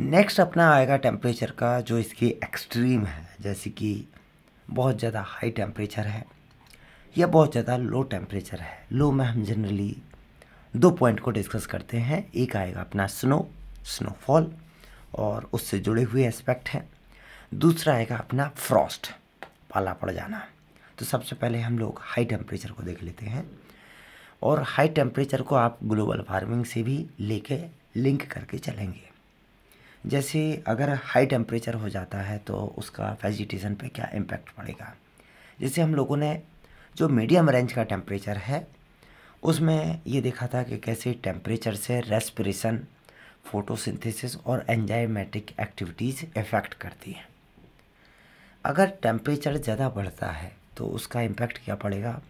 next अपना आएगा temperature का जो इसकी एक्सट्रीम है जैसे कि बहुत ज़्यादा हाई टेम्परेचर है या बहुत ज़्यादा लो टेम्परेचर है लो में हम जनरली दो पॉइंट को डिस्कस करते हैं एक आएगा अपना स्नो स्नोफॉल और उससे जुड़े हुए एस्पेक्ट हैं दूसरा आएगा अपना फ्रॉस्ट पाला पड़ जाना तो सबसे पहले हम लोग हाई टेम्परेचर को देख लेते हैं और हाई टेम्परेचर को आप ग्लोबल वार्मिंग से भी लेके लिंक करके चलेंगे जैसे अगर हाई टेम्परेचर हो जाता है तो उसका वेजिटेशन पे क्या इम्पैक्ट पड़ेगा जैसे हम लोगों ने जो मीडियम रेंज का टेम्परेचर है उसमें ये देखा था कि कैसे टेम्परेचर से रेस्पिरेशन फोटोसिंथेसिस और एंजाइमेटिक एक्टिविटीज़ इफ़ेक्ट करती हैं अगर टेम्परेचर ज़्यादा बढ़ता है तो उसका इम्पैक्ट क्या पड़ेगा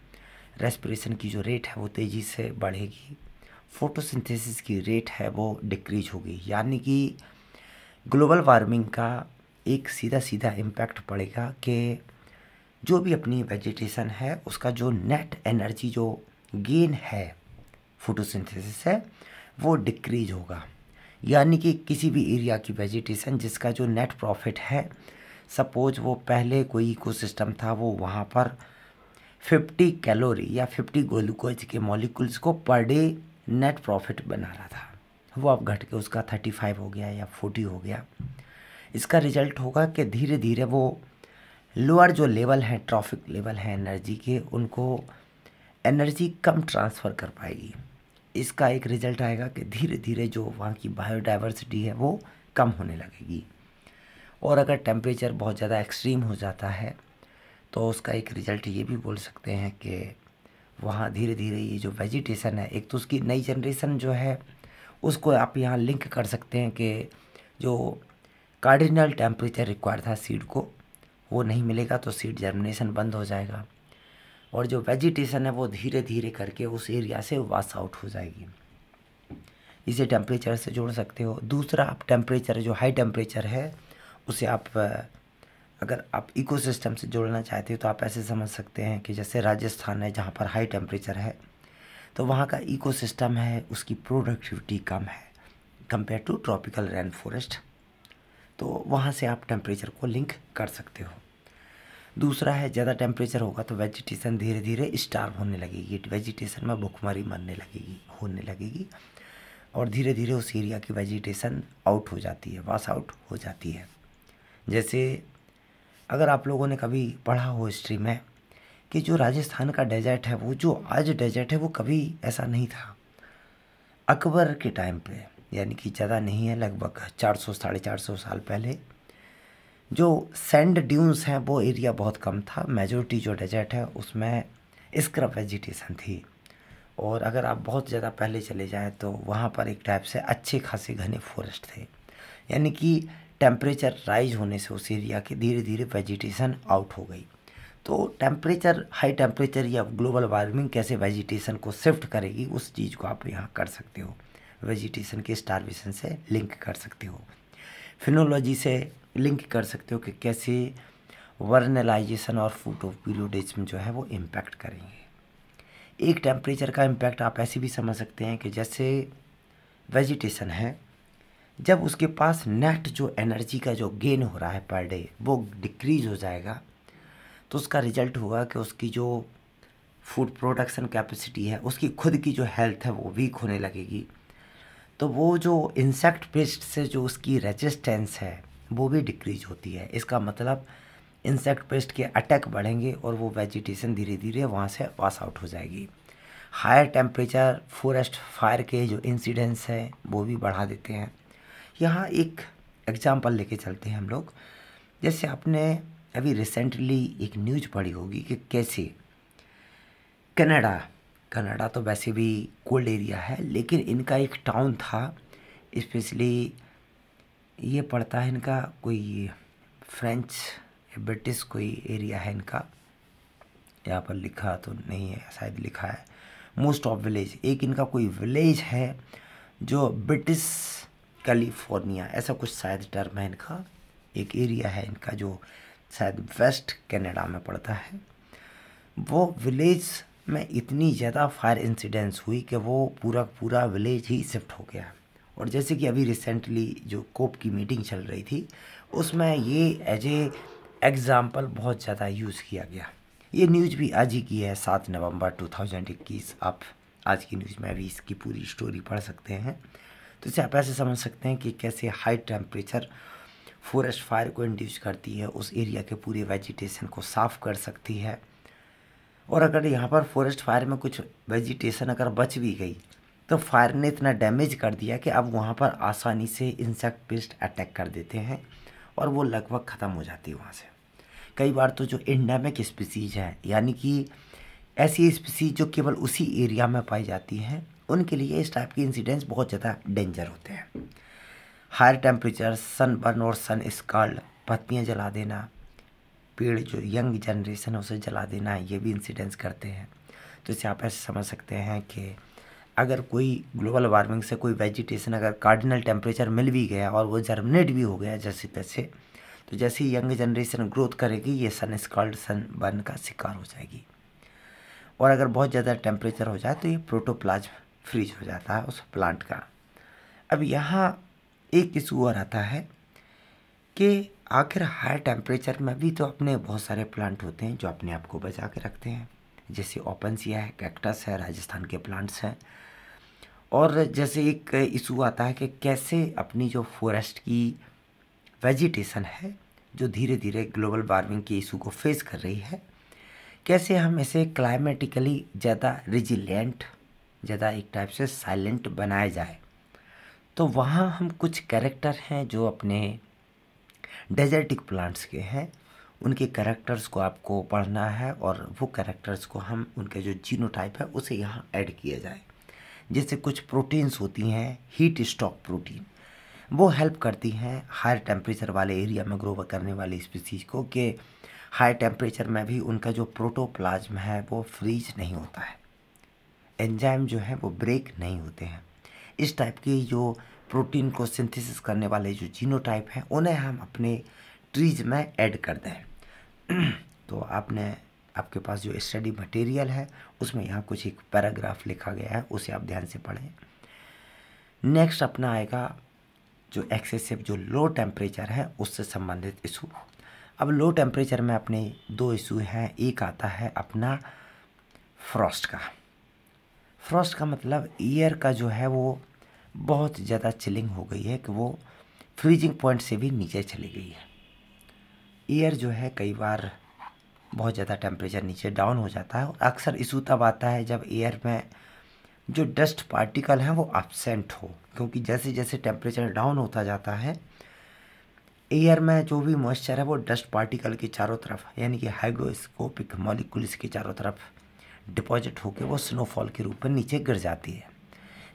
रेस्पिरेशन की जो रेट है वो तेज़ी से बढ़ेगी फोटोसिंथेसिस की रेट है वो डिक्रीज होगी यानी कि ग्लोबल वार्मिंग का एक सीधा सीधा इम्पैक्ट पड़ेगा कि जो भी अपनी वेजिटेशन है उसका जो नेट एनर्जी जो गेन है फोटोसिंथेसिस है वो डिक्रीज होगा यानी कि किसी भी एरिया की वेजिटेशन जिसका जो नेट प्रॉफिट है सपोज वो पहले कोई इकोसिस्टम था वो वहाँ पर 50 कैलोरी या 50 ग्लूकोज के मॉलिक्यूल्स को पर डे नेट प्रॉफिट बना रहा था वो अब घट के उसका थर्टी फाइव हो गया या फोर्टी हो गया इसका रिजल्ट होगा कि धीरे धीरे वो लोअर जो लेवल हैं ट्रॉफिक लेवल हैं एनर्जी के उनको एनर्जी कम ट्रांसफ़र कर पाएगी इसका एक रिज़ल्ट आएगा कि धीरे धीरे जो वहाँ की बायोडाइवर्सिटी है वो कम होने लगेगी और अगर टेम्परेचर बहुत ज़्यादा एक्सट्रीम हो जाता है तो उसका एक रिज़ल्ट ये भी बोल सकते हैं कि वहाँ धीरे धीरे ये जो वेजिटेशन है एक तो उसकी नई जनरेशन जो है उसको आप यहाँ लिंक कर सकते हैं कि जो कार्डिनल टेम्परेचर रिक्वायर था सीड को वो नहीं मिलेगा तो सीड जर्मिनेशन बंद हो जाएगा और जो वेजिटेशन है वो धीरे धीरे करके उस एरिया से वास आउट हो जाएगी इसे टेम्परेचर से जोड़ सकते हो दूसरा आप टेम्परेचर जो हाई टेम्परेचर है उसे आप अगर आप इकोसिस्टम से जोड़ना चाहते हो तो आप ऐसे समझ सकते हैं कि जैसे राजस्थान है जहाँ पर हाई टेम्परेचर है तो वहाँ का इकोसिस्टम है उसकी प्रोडक्टिविटी कम है compare to tropical rain forest तो वहाँ से आप टेम्परेचर को लिंक कर सकते हो दूसरा है ज़्यादा टेम्परेचर होगा तो वेजिटेशन धीरे धीरे स्टार्व होने लगेगी वेजिटेशन में भुखमरी मरने लगेगी होने लगेगी और धीरे धीरे उस एरिया की वेजिटेशन आउट हो जाती है वास आउट हो जाती है जैसे अगर आप लोगों ने कभी पढ़ा हो हिस्ट्री में कि जो राजस्थान का डेजर्ट है वो जो आज डेजर्ट है वो कभी ऐसा नहीं था अकबर के टाइम पे यानी कि ज़्यादा नहीं है लगभग चार सौ साढ़े चार सौ साल पहले जो सैंड ड्यून्स हैं वो एरिया बहुत कम था मेजोरिटी जो डेजर्ट है उसमें स्क्रब वेजिटेशन थी और अगर आप बहुत ज़्यादा पहले चले जाएँ तो वहाँ पर एक टाइप से अच्छे खासे घने फॉरेस्ट थे यानी कि टेम्परेचर राइज होने से उस एरिया के धीरे धीरे वेजिटेशन आउट हो गई तो टेम्परेचर हाई टेम्परेचर या ग्लोबल वार्मिंग कैसे वेजिटेशन को शिफ्ट करेगी उस चीज़ को आप यहाँ कर सकते हो वेजिटेशन के स्टारवेशन से लिंक कर सकते हो फिनोलॉजी से लिंक कर सकते हो कि कैसे वर्नलाइजेशन और में जो है वो इम्पैक्ट करेंगे एक टेम्परेचर का इम्पैक्ट आप ऐसे भी समझ सकते हैं कि जैसे वेजिटेशन है जब उसके पास नेट जो एनर्जी का जो गेन हो रहा है पर डे वो डिक्रीज हो जाएगा तो उसका रिजल्ट हुआ कि उसकी जो फूड प्रोडक्शन कैपेसिटी है उसकी खुद की जो हेल्थ है वो वीक होने लगेगी तो वो जो इंसेक्ट पेस्ट से जो उसकी रेजिस्टेंस है वो भी डिक्रीज होती है इसका मतलब इंसेक्ट पेस्ट के अटैक बढ़ेंगे और वो वेजिटेशन धीरे धीरे वहाँ से पास आउट हो जाएगी हायर टेम्परेचर फॉरेस्ट फायर के जो इंसिडेंस हैं वो भी बढ़ा देते हैं यहाँ एक एग्ज़ाम्पल लेके चलते हैं हम लोग जैसे आपने अभी रिसेंटली एक न्यूज पड़ी होगी कि कैसे कनाडा कनाडा तो वैसे भी कोल्ड एरिया है लेकिन इनका एक टाउन था स्पेशली ये पड़ता है इनका कोई फ्रेंच ब्रिटिश कोई एरिया है इनका यहाँ पर लिखा तो नहीं है शायद लिखा है मोस्ट ऑफ विलेज एक इनका कोई विलेज है जो ब्रिटिश कैलिफोर्निया ऐसा कुछ शायद टर्म है इनका एक एरिया है इनका जो शायद वेस्ट कनाडा में पड़ता है वो विलेज में इतनी ज़्यादा फायर इंसिडेंट्स हुई कि वो पूरा पूरा विलेज ही शिफ्ट हो गया और जैसे कि अभी रिसेंटली जो कोप की मीटिंग चल रही थी उसमें ये एज ए एग्ज़ाम्पल बहुत ज़्यादा यूज़ किया गया ये न्यूज़ भी आज ही की है सात नवंबर 2021 आप आज की न्यूज़ में भी इसकी पूरी स्टोरी पढ़ सकते हैं तो इसे आप ऐसे समझ सकते हैं कि कैसे हाई टेम्परेचर फॉरेस्ट फायर को इंड्यूस करती है उस एरिया के पूरे वेजिटेशन को साफ़ कर सकती है और अगर यहाँ पर फॉरेस्ट फायर में कुछ वेजिटेशन अगर बच भी गई तो फायर ने इतना डैमेज कर दिया कि अब वहाँ पर आसानी से इंसेक्ट पेस्ट अटैक कर देते हैं और वो लगभग ख़त्म हो जाती है वहाँ से कई बार तो जो इंडेमिक स्पीसीज़ हैं यानी कि ऐसी स्पीसीज जो केवल उसी एरिया में पाई जाती हैं उनके लिए इस टाइप के इंसिडेंट्स बहुत ज़्यादा डेंजर होते हैं हायर टेम्परेचर सन बर्न और सन स्कॉल्ड पत्तियाँ जला देना पेड़ जो यंग जनरेशन है उसे जला देना ये भी इंसिडेंस करते हैं तो इसे आप ऐसे समझ सकते हैं कि अगर कोई ग्लोबल वार्मिंग से कोई वेजिटेशन अगर कार्डिनल टेम्परेचर मिल भी गया और वो जर्मिनेट भी हो गया जैसे तैसे तो जैसे ही यंग जनरेशन ग्रोथ करेगी ये सन स्कॉल्ड सन बर्न का शिकार हो जाएगी और अगर बहुत ज़्यादा टेम्परेचर हो जाए तो ये प्रोटोप्लाज्म फ्रीज हो जाता है उस प्लांट का अब यहाँ एक इशू और आता है कि आखिर हाई टेम्परेचर में भी तो अपने बहुत सारे प्लांट होते हैं जो अपने आप को बचा के रखते हैं जैसे ओपन सिया है कैक्टस है राजस्थान के प्लांट्स हैं और जैसे एक इशू आता है कि कैसे अपनी जो फॉरेस्ट की वेजिटेशन है जो धीरे धीरे ग्लोबल वार्मिंग के इशू को फेस कर रही है कैसे हम इसे क्लाइमेटिकली ज़्यादा रिजिलेंट ज़्यादा एक टाइप से साइलेंट बनाया जाए तो वहाँ हम कुछ कैरेक्टर हैं जो अपने डेजर्टिक प्लांट्स के हैं उनके कैरेक्टर्स को आपको पढ़ना है और वो कैरेक्टर्स को हम उनके जो जीनोटाइप है उसे यहाँ ऐड किया जाए जैसे कुछ प्रोटीन्स होती हैं हीट स्टॉक प्रोटीन वो हेल्प करती हैं हायर टेम्परेचर वाले एरिया में ग्रो करने वाली स्पीसीज को कि हाई टेम्परेचर में भी उनका जो प्रोटोप्लाज्म है वो फ्रीज नहीं होता है एंजाइम जो है वो ब्रेक नहीं होते हैं इस टाइप की जो प्रोटीन को सिंथेसिस करने वाले जो जीनोटाइप हैं उन्हें हम अपने ट्रीज में ऐड कर दें तो आपने आपके पास जो स्टडी मटेरियल है उसमें यहाँ कुछ एक पैराग्राफ लिखा गया है उसे आप ध्यान से पढ़ें नेक्स्ट अपना आएगा जो एक्सेसिव जो लो टेम्परेचर है उससे संबंधित इशू अब लो टेम्परेचर में अपने दो इशू हैं एक आता है अपना फ्रॉस्ट का फ्रॉस्ट का मतलब ईयर का जो है वो बहुत ज़्यादा चिलिंग हो गई है कि वो फ्रीजिंग पॉइंट से भी नीचे चली गई है ईयर जो है कई बार बहुत ज़्यादा टेम्परेचर नीचे डाउन हो जाता है अक्सर इशू तब आता है जब एयर में जो डस्ट पार्टिकल हैं वो एबसेंट हो क्योंकि जैसे जैसे टेम्परेचर डाउन होता जाता है एयर में जो भी मॉइस्चर है वो डस्ट पार्टिकल के चारों तरफ यानी कि हाइग्रोस्कोपिक मॉलिकुल्स के चारों तरफ डिपॉजिट होकर वो स्नोफॉल के रूप में नीचे गिर जाती है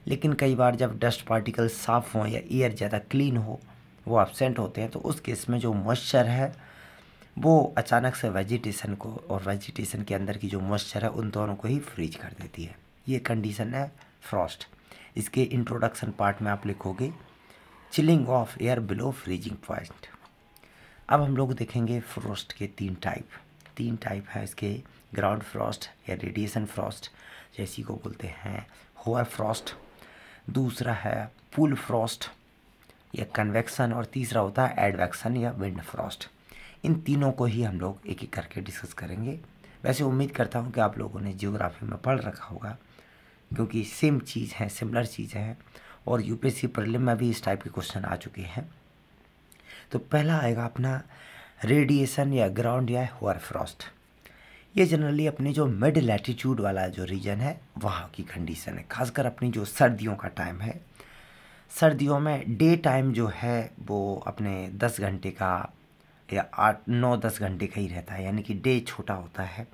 लेकिन कई बार जब डस्ट पार्टिकल साफ़ हों या एयर ज़्यादा क्लीन हो वो एबसेंट होते हैं तो उस केस में जो मॉइस्चर है वो अचानक से वेजिटेशन को और वेजिटेशन के अंदर की जो मॉइस्चर है उन दोनों को ही फ्रीज कर देती है ये कंडीशन है फ्रॉस्ट इसके इंट्रोडक्शन पार्ट में आप लिखोगे chilling of air below freezing point अब हम लोग देखेंगे फ्रोस्ट के तीन टाइप तीन टाइप है इसके ग्राउंड फ्रॉस्ट या रेडिएशन फ्रॉस्ट जैसी को बोलते हैं होअर फ्रॉस्ट दूसरा है पुल फ्रॉस्ट या कन्वेक्शन और तीसरा होता है एडवेक्शन या विंड फ्रॉस्ट इन तीनों को ही हम लोग एक एक करके डिस्कस करेंगे वैसे उम्मीद करता हूँ कि आप लोगों ने जियोग्राफी में पढ़ रखा होगा क्योंकि सेम चीज़ है सिमिलर चीज़ है और यूपीएससी पी में भी इस टाइप के क्वेश्चन आ चुके हैं तो पहला आएगा अपना रेडिएशन या ग्राउंड या हुआ फ्रॉस्ट ये जनरली अपने जो मिड लैटिट्यूड वाला जो रीजन है वहाँ की कंडीशन है खासकर अपनी जो सर्दियों का टाइम है सर्दियों में डे टाइम जो है वो अपने दस घंटे का या आठ नौ दस घंटे का ही रहता है यानी कि डे छोटा होता है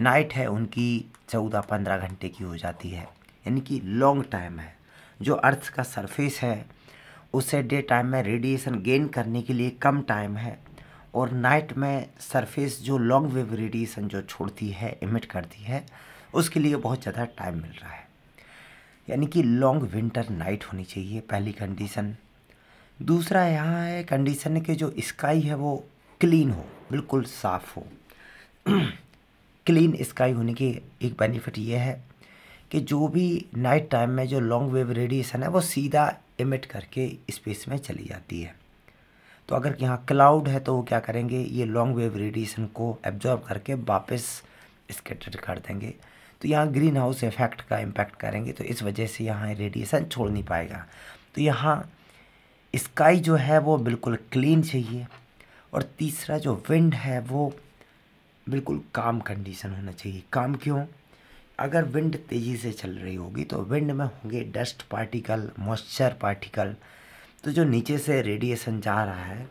नाइट है उनकी चौदह पंद्रह घंटे की हो जाती है यानी कि लॉन्ग टाइम है जो अर्थ का सरफेस है उसे डे टाइम में रेडिएशन गेन करने के लिए कम टाइम है और नाइट में सरफेस जो लॉन्ग वेव रेडिएशन जो छोड़ती है इमिट करती है उसके लिए बहुत ज़्यादा टाइम मिल रहा है यानी कि लॉन्ग विंटर नाइट होनी चाहिए पहली कंडीशन दूसरा यहाँ है कंडीशन के जो स्काई है वो क्लीन हो बिल्कुल साफ़ हो क्लीन स्काई होने की एक बेनिफिट ये है कि जो भी नाइट टाइम में जो लॉन्ग वेव रेडिएशन है वो सीधा इमिट करके स्पेस में चली जाती है तो अगर यहाँ क्लाउड है तो वो क्या करेंगे ये लॉन्ग वेव रेडिएशन को एब्जॉर्ब करके वापस स्केटर कर देंगे तो यहाँ ग्रीन हाउस इफेक्ट का इम्पैक्ट करेंगे तो इस वजह से यहाँ रेडिएशन छोड़ नहीं पाएगा तो यहाँ स्काई जो है वो बिल्कुल क्लीन चाहिए और तीसरा जो विंड है वो बिल्कुल काम कंडीशन होना चाहिए काम क्यों अगर विंड तेज़ी से चल रही होगी तो विंड में होंगे डस्ट पार्टिकल मॉइस्चर पार्टिकल तो जो नीचे से रेडिएशन जा रहा है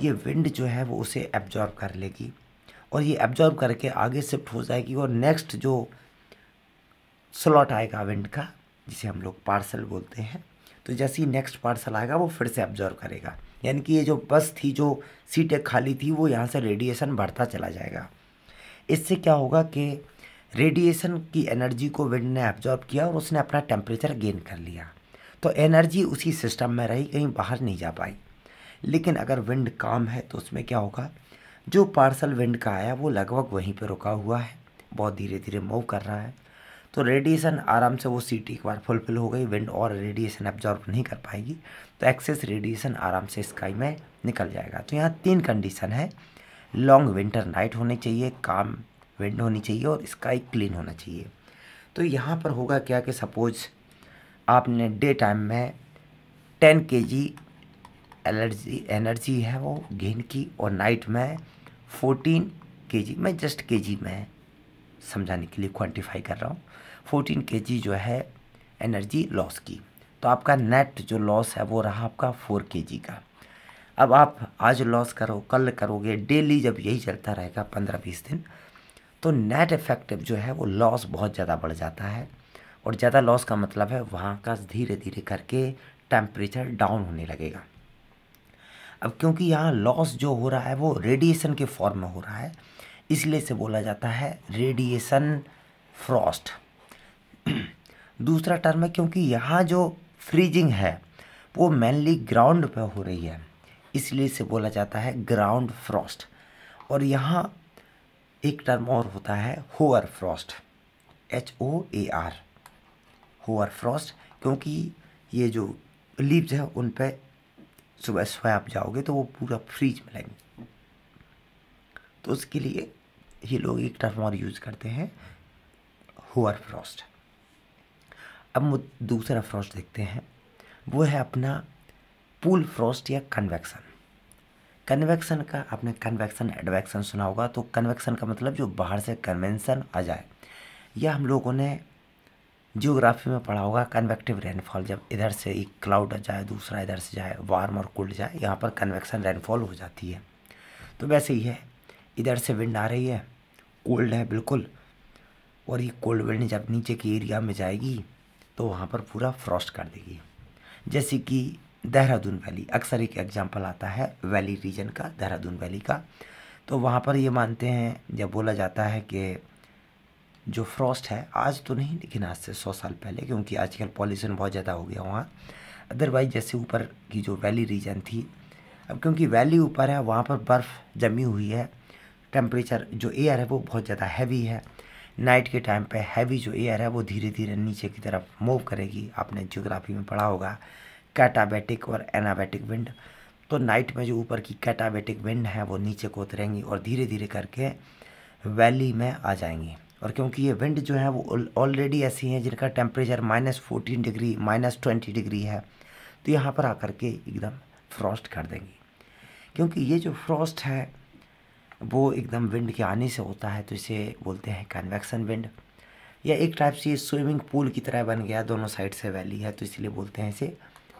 ये विंड जो है वो उसे एब्जॉर्ब कर लेगी और ये एब्जॉर्ब करके आगे शिफ्ट हो जाएगी और नेक्स्ट जो स्लॉट आएगा विंड का जिसे हम लोग पार्सल बोलते हैं तो जैसे ही नेक्स्ट पार्सल आएगा वो फिर से एब्जॉर्व करेगा यानी कि ये जो बस थी जो सीटें खाली थी वो यहाँ से रेडिएशन बढ़ता चला जाएगा इससे क्या होगा कि रेडिएशन की एनर्जी को विंड ने एब्जॉर्ब किया और उसने अपना टेम्परेचर गेन कर लिया तो एनर्जी उसी सिस्टम में रही कहीं बाहर नहीं जा पाई लेकिन अगर विंड काम है तो उसमें क्या होगा जो पार्सल विंड का आया वो लगभग वहीं पर रुका हुआ है बहुत धीरे धीरे मूव कर रहा है तो रेडिएशन आराम से वो सीट एक बार फुलफिल हो गई विंड और रेडिएशन एब्जॉर्ब नहीं कर पाएगी तो एक्सेस रेडिएशन आराम से स्काई में निकल जाएगा तो यहाँ तीन कंडीशन है लॉन्ग विंटर नाइट होनी चाहिए काम विंड होनी चाहिए और स्काई क्लीन होना चाहिए तो यहाँ पर होगा क्या कि सपोज़ आपने डे टाइम में टेन के जी एलर्जी एनर्जी है वो गेन की और नाइट में फोर्टीन के जी मैं जस्ट के जी में समझाने के लिए क्वांटिफाई कर रहा हूँ फोर्टीन के जी जो है एनर्जी लॉस की तो आपका नेट जो लॉस है वो रहा आपका फोर के जी का अब आप आज लॉस करो कल करोगे डेली जब यही चलता रहेगा पंद्रह बीस दिन तो नेट इफेक्टिव जो है वो लॉस बहुत ज़्यादा बढ़ जाता है और ज़्यादा लॉस का मतलब है वहाँ का धीरे धीरे करके टेम्परेचर डाउन होने लगेगा अब क्योंकि यहाँ लॉस जो हो रहा है वो रेडिएशन के फॉर्म में हो रहा है इसलिए से बोला जाता है रेडिएशन फ्रॉस्ट दूसरा टर्म है क्योंकि यहाँ जो फ्रीजिंग है वो मेनली ग्राउंड पे हो रही है इसलिए से बोला जाता है ग्राउंड फ्रॉस्ट और यहाँ एक टर्म और होता है hoar frost H O A R hover frost क्योंकि ये जो लीव्स हैं उन पर सुबह सुबह आप जाओगे तो वो पूरा फ्रीज में लगेंगे तो उसके लिए ये लोग एक टर्म और यूज़ करते हैं होवर फ्रॉस्ट अब दूसरा फ्रॉस्ट देखते हैं वो है अपना पूल फ्रॉस्ट या कन्वेक्शन कन्वेक्शन का आपने कन्वेक्शन एडवेक्शन सुना होगा तो कन्वेक्शन का मतलब जो बाहर से कन्वेंशन आ जाए या हम लोगों ने जियोग्राफी में पढ़ा होगा कन्वेक्टिव रेनफॉल जब इधर से एक क्लाउड जाए दूसरा इधर से जाए वार्म और कोल्ड जाए यहाँ पर कन्वेक्शन रेनफॉल हो जाती है तो वैसे ही है इधर से विंड आ रही है कोल्ड है बिल्कुल और ये कोल्ड विंड जब नीचे के एरिया में जाएगी तो वहाँ पर पूरा फ्रॉस्ट कर देगी जैसे कि देहरादून वैली अक्सर एक एग्जाम्पल आता है वैली रीजन का देहरादून वैली का तो वहाँ पर ये मानते हैं जब बोला जाता है कि जो फ्रॉस्ट है आज तो नहीं लेकिन आज से सौ साल पहले क्योंकि आजकल पॉल्यूशन बहुत ज़्यादा हो गया वहाँ अदरवाइज जैसे ऊपर की जो वैली रीजन थी अब क्योंकि वैली ऊपर है वहाँ पर बर्फ़ जमी हुई है टेम्परेचर जो एयर है वो बहुत ज़्यादा हैवी है नाइट के टाइम पे हैवी जो एयर है वो धीरे धीरे नीचे की तरफ मूव करेगी आपने जियोग्राफी में पढ़ा होगा कैटाबेटिक और एनाबेटिक विंड तो नाइट में जो ऊपर की कैटाबेटिक विंड है वो नीचे को उतरेंगी और धीरे धीरे करके वैली में आ जाएंगी और क्योंकि ये विंड जो है वो ऑलरेडी ऐसी हैं जिनका temperature minus fourteen degree minus twenty degree है तो यहाँ पर आकर के एकदम फ्रॉस्ट कर देंगी क्योंकि ये जो फ्रॉस्ट है वो एकदम विंड के आने से होता है तो इसे बोलते हैं कन्वेक्शन विंड या एक टाइप से स्विमिंग पूल की तरह बन गया दोनों साइड से वैली है तो इसलिए बोलते हैं इसे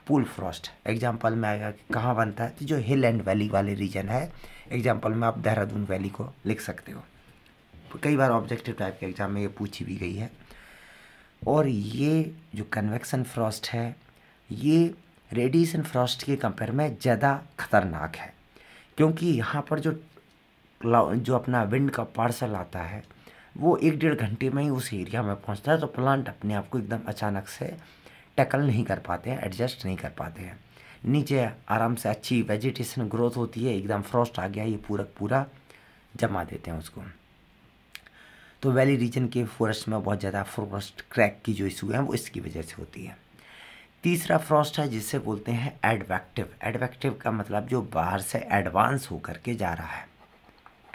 पूल फ्रॉस्ट एग्जाम्पल में आएगा कि कहाँ बनता है तो जो हिल एंड वैली वाले रीजन है एग्जाम्पल में आप देहरादून वैली को लिख सकते हो कई बार ऑब्जेक्टिव टाइप के एग्ज़ाम में ये पूछी भी गई है और ये जो कन्वेक्सन फ्रॉस्ट है ये रेडिएशन फ्रॉस्ट के कंपेयर में ज़्यादा खतरनाक है क्योंकि यहाँ पर जो जो अपना विंड का पार्सल आता है वो एक डेढ़ घंटे में ही उस एरिया में पहुँचता है तो प्लांट अपने आप को एकदम अचानक से टैकल नहीं कर पाते हैं एडजस्ट नहीं कर पाते हैं नीचे आराम से अच्छी वेजिटेशन ग्रोथ होती है एकदम फ्रॉस्ट आ गया ये पूरा पूरा जमा देते हैं उसको तो वैली रीजन के फॉरेस्ट में बहुत ज़्यादा फॉरेस्ट क्रैक की जो इशू है वो इसकी वजह से होती है तीसरा फ्रॉस्ट है जिसे बोलते हैं एडवेक्टिव एडवेक्टिव का मतलब जो बाहर से एडवांस होकर के जा रहा है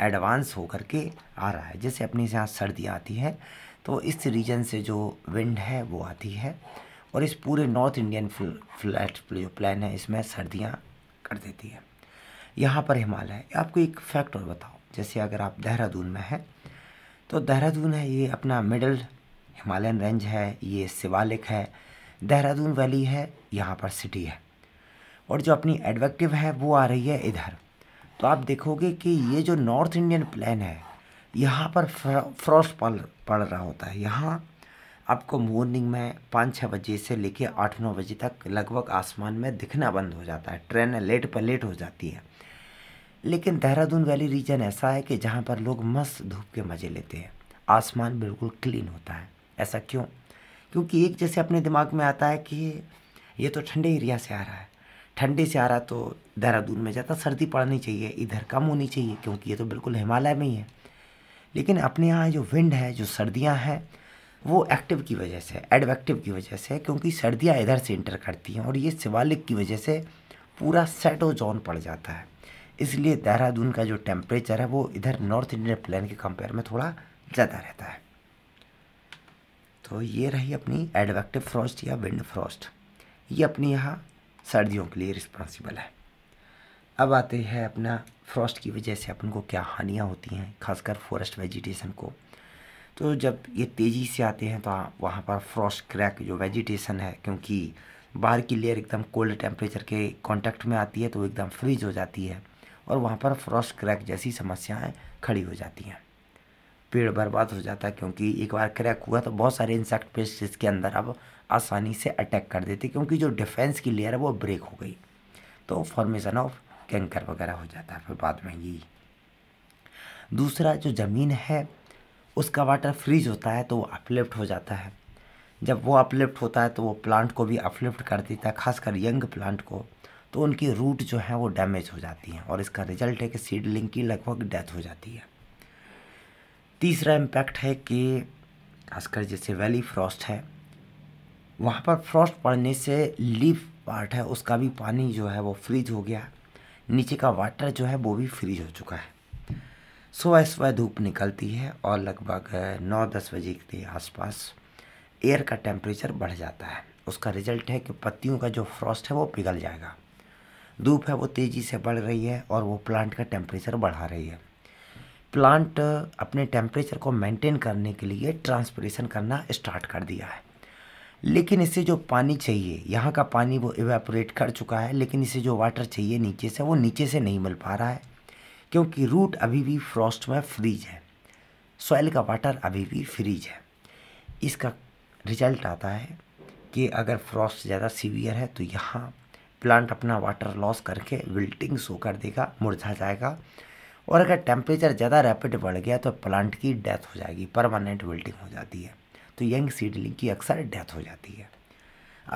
एडवांस होकर के आ रहा है जैसे अपने यहाँ सर्दी आती है तो इस रीजन से जो विंड है वो आती है और इस पूरे नॉर्थ इंडियन फ्लैट जो प्लान है इसमें सर्दियाँ कर देती है यहाँ पर हिमालय आपको एक फैक्ट और बताओ जैसे अगर आप देहरादून में हैं तो देहरादून है ये अपना मिडल हिमालयन रेंज है ये शिवालिक है देहरादून वैली है यहाँ पर सिटी है और जो अपनी एडवेक्टिव है वो आ रही है इधर तो आप देखोगे कि ये जो नॉर्थ इंडियन प्लान है यहाँ पर फ्रॉस्ट पल पड़ रहा होता है यहाँ आपको मॉर्निंग में पाँच छः बजे से लेके आठ नौ बजे तक लगभग आसमान में दिखना बंद हो जाता है ट्रेन लेट पर लेट हो जाती है लेकिन देहरादून वैली रीजन ऐसा है कि जहाँ पर लोग मस्त धूप के मज़े लेते हैं आसमान बिल्कुल क्लीन होता है ऐसा क्यों क्योंकि एक जैसे अपने दिमाग में आता है कि ये तो ठंडे एरिया से आ रहा है ठंडे से आ रहा तो देहरादून में जाता सर्दी पड़नी चाहिए इधर कम होनी चाहिए क्योंकि ये तो बिल्कुल हिमालय में ही है लेकिन अपने यहाँ जो विंड है जो सर्दियाँ हैं वो एक्टिव की वजह से एडवेक्टिव की वजह से क्योंकि सर्दियाँ इधर से इंटर करती हैं और ये शिवालिक की वजह से पूरा सेटो जोन पड़ जाता है इसलिए देहरादून का जो टेम्परेचर है वो इधर नॉर्थ इंडियन प्लान के कंपेयर में थोड़ा ज़्यादा रहता है तो ये रही अपनी एडवेक्टिव फ्रॉस्ट या विंड फ्रॉस्ट ये अपनी यहाँ सर्दियों के लिए रिस्पॉन्सिबल है अब आते हैं अपना फ्रॉस्ट की वजह से अपन को क्या हानियाँ होती हैं खासकर फॉरेस्ट वेजिटेशन को तो जब ये तेज़ी से आते हैं तो वहाँ पर फ्रॉस्ट क्रैक जो वेजिटेशन है क्योंकि बाहर की लेयर एकदम कोल्ड टेम्परेचर के कांटेक्ट में आती है तो एकदम फ्रीज हो जाती है और वहाँ पर फ्रॉस्ट क्रैक जैसी समस्याएँ खड़ी हो जाती हैं पेड़ बर्बाद हो जाता है क्योंकि एक बार क्रैक हुआ तो बहुत सारे इंसेक्ट पेस्ट इसके अंदर अब आसानी से अटैक कर देते क्योंकि जो डिफेंस की लेयर है वो ब्रेक हो गई तो फॉर्मेशन ऑफ कैंकर वगैरह हो जाता है फिर बाद में यही दूसरा जो ज़मीन है उसका वाटर फ्रीज होता है तो वो अपलिफ्ट हो जाता है जब वो अपलिफ्ट होता है तो वो प्लांट को भी अपलिफ्ट कर देता है खासकर यंग प्लांट को तो उनकी रूट जो है वो डैमेज हो जाती है और इसका रिजल्ट है कि सीडलिंग की लगभग डेथ हो जाती है तीसरा इम्पैक्ट है कि खासकर जैसे वैली फ्रॉस्ट है वहाँ पर फ्रॉस्ट पड़ने से लीफ पार्ट है उसका भी पानी जो है वो फ्रीज हो गया नीचे का वाटर जो है वो भी फ्रीज हो चुका है सुबह सुबह धूप निकलती है और लगभग नौ दस बजे के आसपास एयर का टेम्परेचर बढ़ जाता है उसका रिजल्ट है कि पत्तियों का जो फ्रॉस्ट है वो पिघल जाएगा धूप है वो तेज़ी से बढ़ रही है और वो प्लांट का टेम्परेचर बढ़ा रही है प्लांट अपने टेम्परेचर को मेंटेन करने के लिए ट्रांसपरेशन करना स्टार्ट कर दिया है लेकिन इसे जो पानी चाहिए यहाँ का पानी वो इवेपोरेट कर चुका है लेकिन इसे जो वाटर चाहिए नीचे से वो नीचे से नहीं मिल पा रहा है क्योंकि रूट अभी भी फ्रॉस्ट में फ्रीज है सॉइल का वाटर अभी भी फ्रीज है इसका रिजल्ट आता है कि अगर फ्रॉस्ट ज़्यादा सीवियर है तो यहाँ प्लांट अपना वाटर लॉस करके विल्टिंग शो कर देगा मुरझा जाएगा और अगर टेम्परेचर ज़्यादा रैपिड बढ़ गया तो प्लांट की डेथ हो जाएगी परमानेंट विल्टिंग हो जाती है तो यंग सीडलिंग की अक्सर डेथ हो जाती है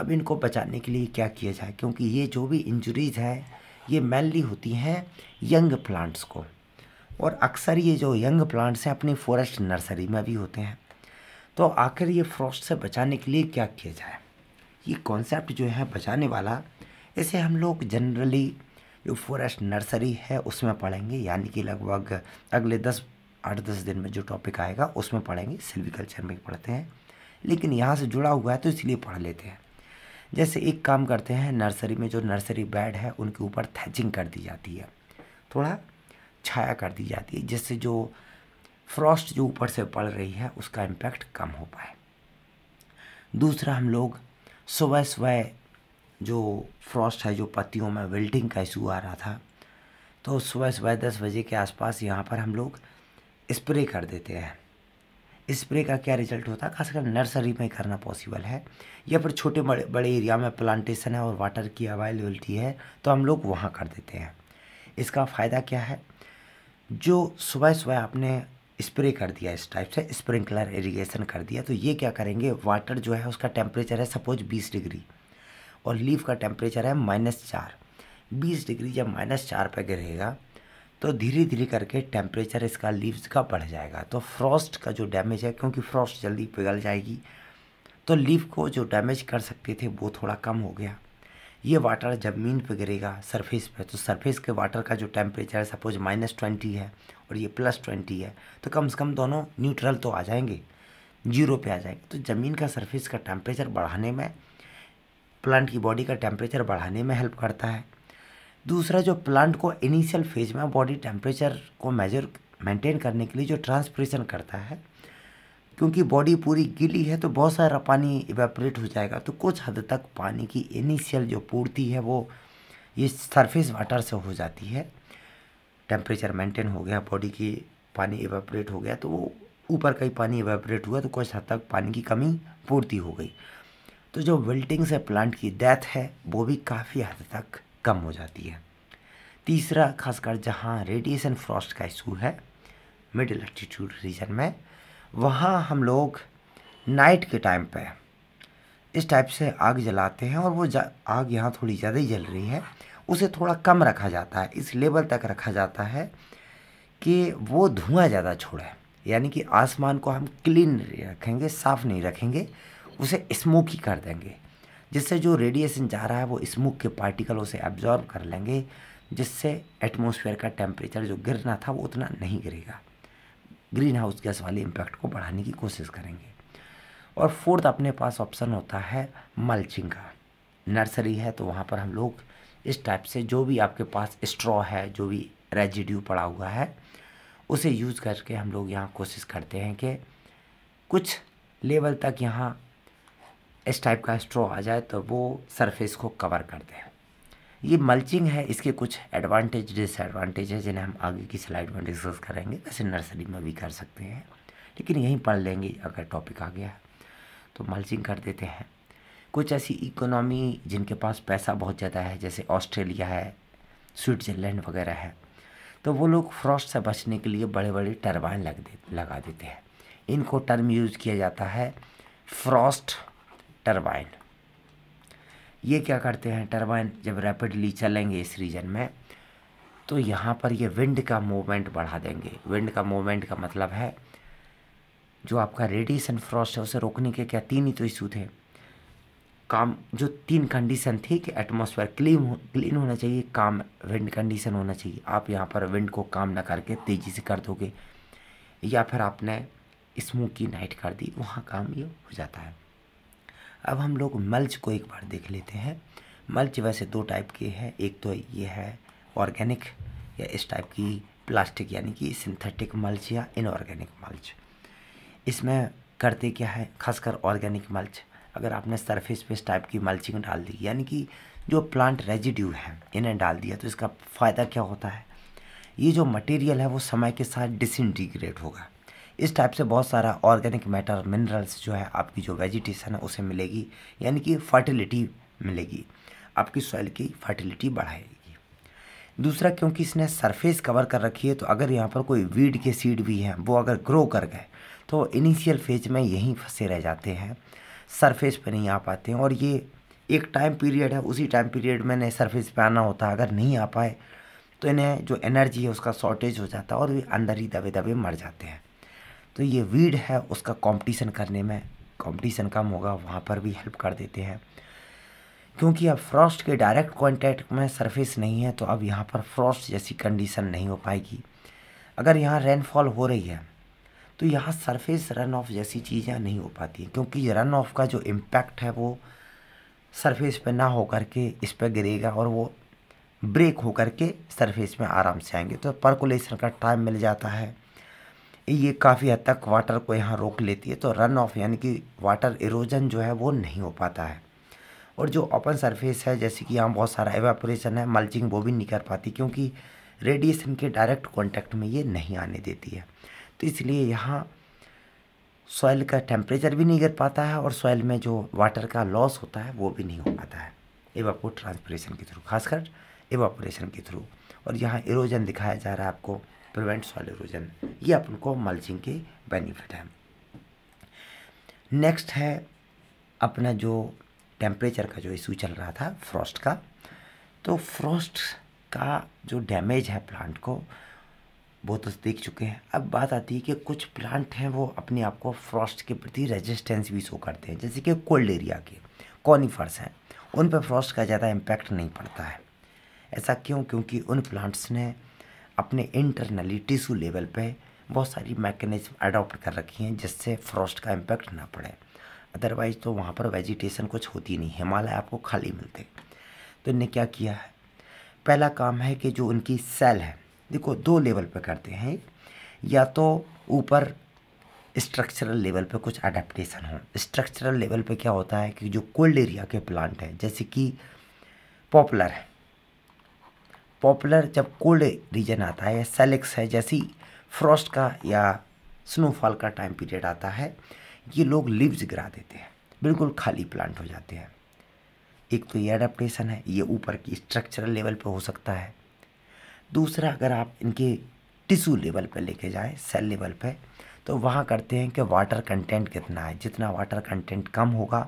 अब इनको बचाने के लिए क्या किया जाए क्योंकि ये जो भी इंजरीज है ये मेनली होती हैं यंग प्लांट्स को और अक्सर ये जो यंग प्लांट्स हैं अपनी फॉरेस्ट नर्सरी में भी होते हैं तो आखिर ये फ्रॉस्ट से बचाने के लिए क्या किया जाए ये कॉन्सेप्ट जो है बचाने वाला इसे हम लोग जनरली जो फॉरेस्ट नर्सरी है उसमें पढ़ेंगे यानी कि लगभग अगले दस आठ दस दिन में जो टॉपिक आएगा उसमें पढ़ेंगे सिल्वीकल्चर में पढ़ते हैं लेकिन यहाँ से जुड़ा हुआ है तो इसलिए पढ़ लेते हैं जैसे एक काम करते हैं नर्सरी में जो नर्सरी बेड है उनके ऊपर थैचिंग कर दी जाती है थोड़ा छाया कर दी जाती है जिससे जो फ्रॉस्ट जो ऊपर से पड़ रही है उसका इम्पैक्ट कम हो पाए दूसरा हम लोग सुबह सुबह जो फ्रॉस्ट है जो पत्तियों में वेल्टिंग का इशू आ रहा था तो सुबह सुबह दस बजे के आसपास यहाँ पर हम लोग स्प्रे कर देते हैं स्प्रे का क्या रिजल्ट होता है खासकर नर्सरी में करना पॉसिबल है या फिर छोटे बड़े बड़े एरिया में प्लांटेशन है और वाटर की अवेलेबलिटी है तो हम लोग वहाँ कर देते हैं इसका फ़ायदा क्या है जो सुबह सुबह आपने स्प्रे कर दिया इस टाइप से स्प्रिंकलर इरीगेशन कर दिया तो ये क्या करेंगे वाटर जो है उसका टेम्परेचर है सपोज 20 डिग्री और लीफ का टेम्परेचर है माइनस चार बीस डिग्री जब माइनस चार पर गिरेगा तो धीरे धीरे करके टेम्परेचर इसका लीव्स का बढ़ जाएगा तो फ्रॉस्ट का जो डैमेज है क्योंकि फ्रॉस्ट जल्दी पिघल जाएगी तो लीफ को जो डैमेज कर सकते थे वो थोड़ा कम हो गया ये वाटर जमीन पे गिरेगा सरफेस पे तो सरफेस के वाटर का जो टेम्परेचर है सपोज माइनस ट्वेंटी है और ये प्लस ट्वेंटी है तो कम से कम दोनों न्यूट्रल तो आ जाएंगे जीरो पे आ जाएंगे तो ज़मीन का सरफेस का टेम्परेचर बढ़ाने में प्लांट की बॉडी का टेम्परेचर बढ़ाने में हेल्प करता है दूसरा जो प्लांट को इनिशियल फेज में बॉडी टेम्परेचर को मेजर मेंटेन करने के लिए जो ट्रांसप्रेशन करता है क्योंकि बॉडी पूरी गिली है तो बहुत सारा पानी इवेपरेट हो जाएगा तो कुछ हद तक पानी की इनिशियल जो पूर्ति है वो ये सरफेस वाटर से हो जाती है टेम्परेचर मेंटेन हो गया बॉडी की पानी इवेपरेट हो गया तो वो ऊपर का ही पानी इवेपरेट हुआ तो कुछ हद तक पानी की कमी पूर्ति हो गई तो जो विल्टिंग से प्लांट की डेथ है वो भी काफ़ी हद तक कम हो जाती है तीसरा खासकर जहाँ रेडिएशन फ्रॉस्ट का इशू है मिडिल एल्टीट्यूड रीजन में वहाँ हम लोग नाइट के टाइम पे इस टाइप से आग जलाते हैं और वो आग यहाँ थोड़ी ज़्यादा ही जल रही है उसे थोड़ा कम रखा जाता है इस लेवल तक रखा जाता है कि वो धुआँ ज़्यादा छोड़े यानी कि आसमान को हम क्लीन रखेंगे साफ़ नहीं रखेंगे उसे स्मोकी कर देंगे जिससे जो रेडिएशन जा रहा है वो स्मोक के पार्टिकल उसे एब्जॉर्ब कर लेंगे जिससे एटमोसफेयर का टेम्परेचर जो गिरना था वो उतना नहीं गिरेगा ग्रीन हाउस गैस वाले इम्पैक्ट को बढ़ाने की कोशिश करेंगे और फोर्थ अपने पास ऑप्शन होता है मल्चिंग का नर्सरी है तो वहाँ पर हम लोग इस टाइप से जो भी आपके पास स्ट्रॉ है जो भी रेजिड्यू पड़ा हुआ है उसे यूज़ करके हम लोग यहाँ कोशिश करते हैं कि कुछ लेवल तक यहाँ इस टाइप का स्ट्रो आ जाए तो वो सरफेस को कवर कर दे ये मल्चिंग है इसके कुछ एडवांटेज डिसएडवांटेज है जिन्हें हम आगे की स्लाइड में डिस्कस करेंगे वैसे नर्सरी में भी कर सकते हैं लेकिन यहीं पढ़ लेंगे अगर टॉपिक आ गया तो मल्चिंग कर देते हैं कुछ ऐसी इकोनॉमी जिनके पास पैसा बहुत ज़्यादा है जैसे ऑस्ट्रेलिया है स्विट्ज़रलैंड वगैरह है तो वो लोग फ्रॉस्ट से बचने के लिए बड़े बड़े टर्बाइन लग दे लगा देते हैं इनको टर्म यूज़ किया जाता है फ्रॉस्ट टरबाइन ये क्या करते हैं टरबाइन जब रैपिडली चलेंगे इस रीजन में तो यहाँ पर ये विंड का मूवमेंट बढ़ा देंगे विंड का मूवमेंट का मतलब है जो आपका रेडिएशन फ्रॉस्ट है उसे रोकने के क्या तीन ही तो इशू थे काम जो तीन कंडीशन थी कि एटमॉस्फेयर क्लीन हो क्लीन होना चाहिए काम विंड कंडीशन होना चाहिए आप यहाँ पर विंड को काम ना करके तेज़ी से कर दोगे या फिर आपने स्मोकी नाइट कर दी वहाँ काम ये हो जाता है अब हम लोग मल्च को एक बार देख लेते हैं मल्च वैसे दो टाइप के हैं एक तो ये है ऑर्गेनिक या इस टाइप की प्लास्टिक यानी कि सिंथेटिक मल्च या इनऑर्गेनिक मल्च इसमें करते क्या है खासकर ऑर्गेनिक मल्च अगर आपने सरफेस पे इस टाइप की मल्चिंग डाल दी यानी कि जो प्लांट रेजिड्यू है इन्हें डाल दिया तो इसका फ़ायदा क्या होता है ये जो मटेरियल है वो समय के साथ डिसइंटीग्रेट होगा इस टाइप से बहुत सारा ऑर्गेनिक मैटर मिनरल्स जो है आपकी जो वेजिटेशन है उसे मिलेगी यानी कि फर्टिलिटी मिलेगी आपकी सॉइल की फर्टिलिटी बढ़ाएगी दूसरा क्योंकि इसने सरफेस कवर कर रखी है तो अगर यहाँ पर कोई वीड के सीड भी हैं वो अगर ग्रो कर गए तो इनिशियल फेज में यहीं फंसे रह जाते हैं सरफेस पर नहीं आ पाते हैं और ये एक टाइम पीरियड है उसी टाइम पीरियड में इन्हें सरफेस पर आना होता है अगर नहीं आ पाए तो इन्हें जो एनर्जी है उसका शॉर्टेज हो जाता है और वे अंदर ही दबे दबे मर जाते हैं तो ये वीड है उसका कंपटीशन करने में कंपटीशन कम होगा वहाँ पर भी हेल्प कर देते हैं क्योंकि अब फ्रॉस्ट के डायरेक्ट कांटेक्ट में सरफेस नहीं है तो अब यहाँ पर फ्रॉस्ट जैसी कंडीशन नहीं हो पाएगी अगर यहाँ रेनफॉल हो रही है तो यहाँ सरफेस रन ऑफ जैसी चीज़ें नहीं हो पाती हैं क्योंकि रन ऑफ का जो इम्पैक्ट है वो सरफेस पे ना होकर के इस पर गिरेगा और वो ब्रेक होकर के सरफेस में आराम से आएंगे तो परकुलेशन का टाइम मिल जाता है ये काफ़ी हद तक वाटर को यहाँ रोक लेती है तो रन ऑफ यानी कि वाटर इरोजन जो है वो नहीं हो पाता है और जो ओपन सरफेस है जैसे कि यहाँ बहुत सारा एवेपोरेशन है मल्चिंग वो भी नहीं कर पाती क्योंकि रेडिएशन के डायरेक्ट कांटेक्ट में ये नहीं आने देती है तो इसलिए यहाँ सॉइल का टेम्परेचर भी नहीं गिर पाता है और सॉइल में जो वाटर का लॉस होता है वो भी नहीं हो पाता है एवापो ट्रांसपरेशन के थ्रू खासकर एवापोरेशन के थ्रू और यहाँ इरोजन दिखाया जा रहा है आपको प्रिवेंट सॉइल इरोजन ये अपन को मल्चिंग के बेनिफिट है नेक्स्ट है अपना जो टेम्परेचर का जो इशू चल रहा था फ्रॉस्ट का तो फ्रॉस्ट का जो डैमेज है प्लांट को वो तो देख चुके हैं अब बात आती है कि कुछ प्लांट हैं वो अपने आप को फ्रॉस्ट के प्रति रेजिस्टेंस भी शो करते हैं जैसे कि कोल्ड एरिया के कॉनिफर्स हैं उन पर फ्रॉस्ट का ज़्यादा इम्पैक्ट नहीं पड़ता है ऐसा क्यों क्योंकि उन प्लांट्स ने अपने इंटरनली टिश्यू लेवल पे बहुत सारी मैकेनिज्म अडॉप्ट कर रखी हैं जिससे फ्रॉस्ट का इम्पैक्ट ना पड़े अदरवाइज़ तो वहाँ पर वेजिटेशन कुछ होती नहीं हिमालय आपको खाली मिलते तो इनने क्या किया है पहला काम है कि जो उनकी सेल है देखो दो लेवल पर करते हैं या तो ऊपर स्ट्रक्चरल लेवल पे कुछ अडेप्टेशन हो स्ट्रक्चरल लेवल पे क्या होता है कि जो कोल्ड एरिया के प्लांट हैं जैसे कि पॉपुलर है पॉपुलर जब कोल्ड रीजन आता है या सेलेक्स है जैसी फ्रॉस्ट का या स्नोफॉल का टाइम पीरियड आता है ये लोग लिव्स गिरा देते हैं बिल्कुल खाली प्लांट हो जाते हैं एक तो ये अडेप्टेशन है ये ऊपर की स्ट्रक्चरल लेवल पर हो सकता है दूसरा अगर आप इनके टिश्यू लेवल पर लेके जाए सेल लेवल पर तो वहाँ करते हैं कि वाटर कंटेंट कितना है जितना वाटर कंटेंट कम होगा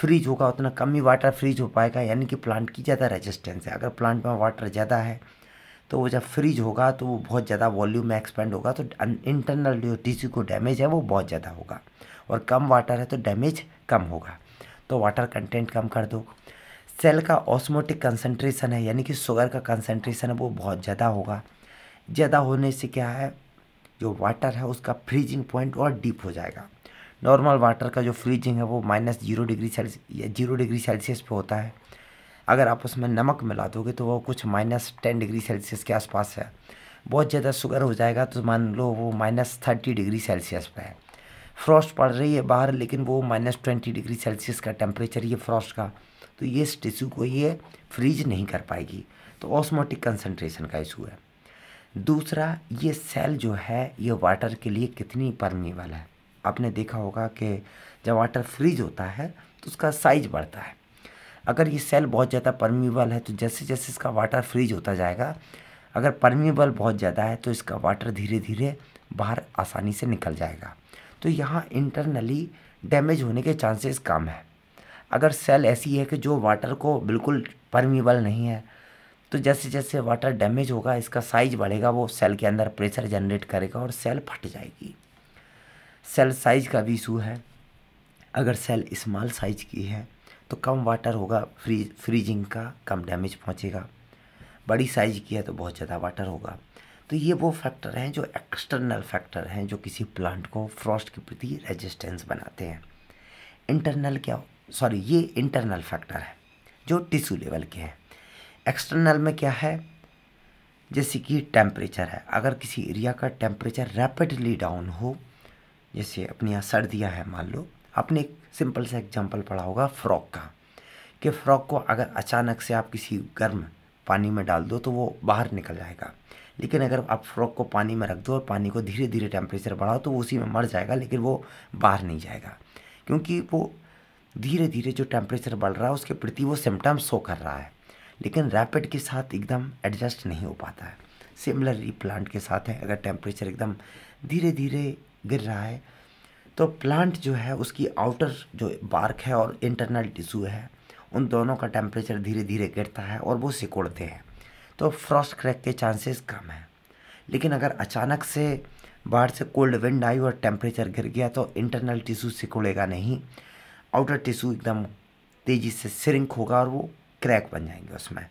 फ्रीज होगा उतना कम ही वाटर फ्रीज हो पाएगा यानी कि प्लांट की ज़्यादा रेजिस्टेंस है अगर प्लांट में वाटर ज़्यादा है तो वो जब फ्रीज होगा तो वो बहुत ज़्यादा वॉल्यूम में एक्सपेंड होगा तो इंटरनल जो टिश्यू को डैमेज है वो बहुत ज़्यादा होगा और कम वाटर है तो डैमेज कम होगा तो वाटर कंटेंट कम कर दो सेल का ऑस्मोटिक कंसनट्रेशन है यानी कि शुगर का कंसनट्रेशन है वो बहुत ज़्यादा होगा ज़्यादा होने से क्या है जो वाटर है उसका फ्रीजिंग पॉइंट और डीप हो जाएगा नॉर्मल वाटर का जो फ्रीजिंग है वो माइनस जीरो डिग्री सेल्सियस या जीरो डिग्री सेल्सियस पे होता है अगर आप उसमें नमक मिला दोगे तो वो कुछ माइनस टेन डिग्री सेल्सियस के आसपास है बहुत ज़्यादा शुगर हो जाएगा तो मान लो वो माइनस थर्टी डिग्री सेल्सियस पे है फ्रॉस्ट पड़ रही है बाहर लेकिन वो माइनस ट्वेंटी डिग्री सेल्सियस का टेम्परेचर ये फ्रॉस्ट का तो ये इस टिश्यू को ये फ्रीज नहीं कर पाएगी तो ऑस्मोटिक कंसनट्रेशन का इशू है दूसरा ये सेल जो है ये वाटर के लिए कितनी परमीबल है आपने देखा होगा कि जब वाटर फ्रीज होता है तो उसका साइज बढ़ता है अगर ये सेल बहुत ज़्यादा परमिबल है तो जैसे जैसे इसका वाटर फ्रीज होता जाएगा अगर परमिबल बहुत ज़्यादा है तो इसका वाटर धीरे धीरे बाहर आसानी से निकल जाएगा तो यहाँ इंटरनली डैमेज होने के चांसेस कम है अगर सेल ऐसी है कि जो वाटर को बिल्कुल परमिबल नहीं है तो जैसे जैसे वाटर डैमेज होगा इसका साइज बढ़ेगा वो सेल के अंदर प्रेशर जनरेट करेगा और सेल फट जाएगी सेल साइज़ का भी इशू है अगर सेल स्मॉल साइज की है तो कम वाटर होगा फ्रीज फ्रीजिंग का कम डैमेज पहुँचेगा बड़ी साइज की है तो बहुत ज़्यादा वाटर होगा तो ये वो फैक्टर हैं जो एक्सटर्नल फैक्टर हैं जो किसी प्लांट को फ्रॉस्ट के प्रति रेजिस्टेंस बनाते हैं इंटरनल क्या सॉरी ये इंटरनल फैक्टर है जो टिश्यू लेवल के हैं एक्सटर्नल में क्या है जैसे कि टेम्परेचर है अगर किसी एरिया का टेम्परेचर रैपिडली डाउन हो जैसे अपने यहाँ सर्दियाँ है मान लो आपने एक सिंपल सा एग्जाम्पल पढ़ा होगा फ्रॉक का कि फ्रॉक को अगर अचानक से आप किसी गर्म पानी में डाल दो तो वो बाहर निकल जाएगा लेकिन अगर आप फ्रॉक को पानी में रख दो और पानी को धीरे धीरे टेम्परेचर बढ़ाओ तो वो उसी में मर जाएगा लेकिन वो बाहर नहीं जाएगा क्योंकि वो धीरे धीरे जो टेम्परेचर बढ़ रहा है उसके प्रति वो सिम्टम्स शो कर रहा है लेकिन रैपिड के साथ एकदम एडजस्ट नहीं हो पाता है सिमिलरली प्लांट के साथ है अगर टेम्परेचर एकदम धीरे धीरे गिर रहा है तो प्लांट जो है उसकी आउटर जो बार्क है और इंटरनल टिश्यू है उन दोनों का टेम्परेचर धीरे धीरे गिरता है और वो सिकुड़ते हैं तो फ्रॉस्ट क्रैक के चांसेस कम हैं लेकिन अगर अचानक से बाहर से कोल्ड विंड आई और टेम्परेचर गिर गया तो इंटरनल टिश्यू सिकुड़ेगा नहीं आउटर टिश्यू एकदम तेज़ी से सिरिंक होगा और वो क्रैक बन जाएंगे उसमें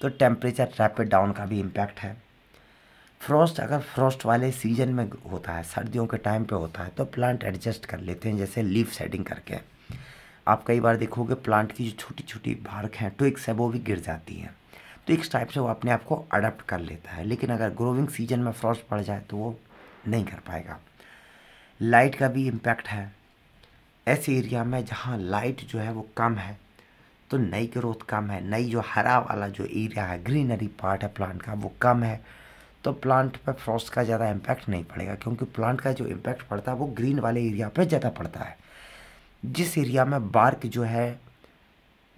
तो टेम्परेचर रैपिड डाउन का भी इम्पैक्ट है फ्रॉस्ट अगर फ्रॉस्ट वाले सीजन में होता है सर्दियों के टाइम पे होता है तो प्लांट एडजस्ट कर लेते हैं जैसे लीफ सेटिंग करके आप कई बार देखोगे प्लांट की जो छोटी छोटी भारक हैं ट्विक्स है वो भी गिर जाती हैं तो इस टाइप से वो अपने आप को अडप्ट कर लेता है लेकिन अगर ग्रोविंग सीजन में फ्रॉस्ट पड़ जाए तो वो नहीं कर पाएगा लाइट का भी इम्पैक्ट है ऐसे एरिया में जहाँ लाइट जो है वो कम है तो नई ग्रोथ कम है नई जो हरा वाला जो एरिया है ग्रीनरी पार्ट है प्लांट का वो कम है तो प्लांट पर फ्रॉस्ट का ज़्यादा इम्पैक्ट नहीं पड़ेगा क्योंकि प्लांट का जो इम्पैक्ट पड़ता है वो ग्रीन वाले एरिया पर ज़्यादा पड़ता है जिस एरिया में बार्क जो है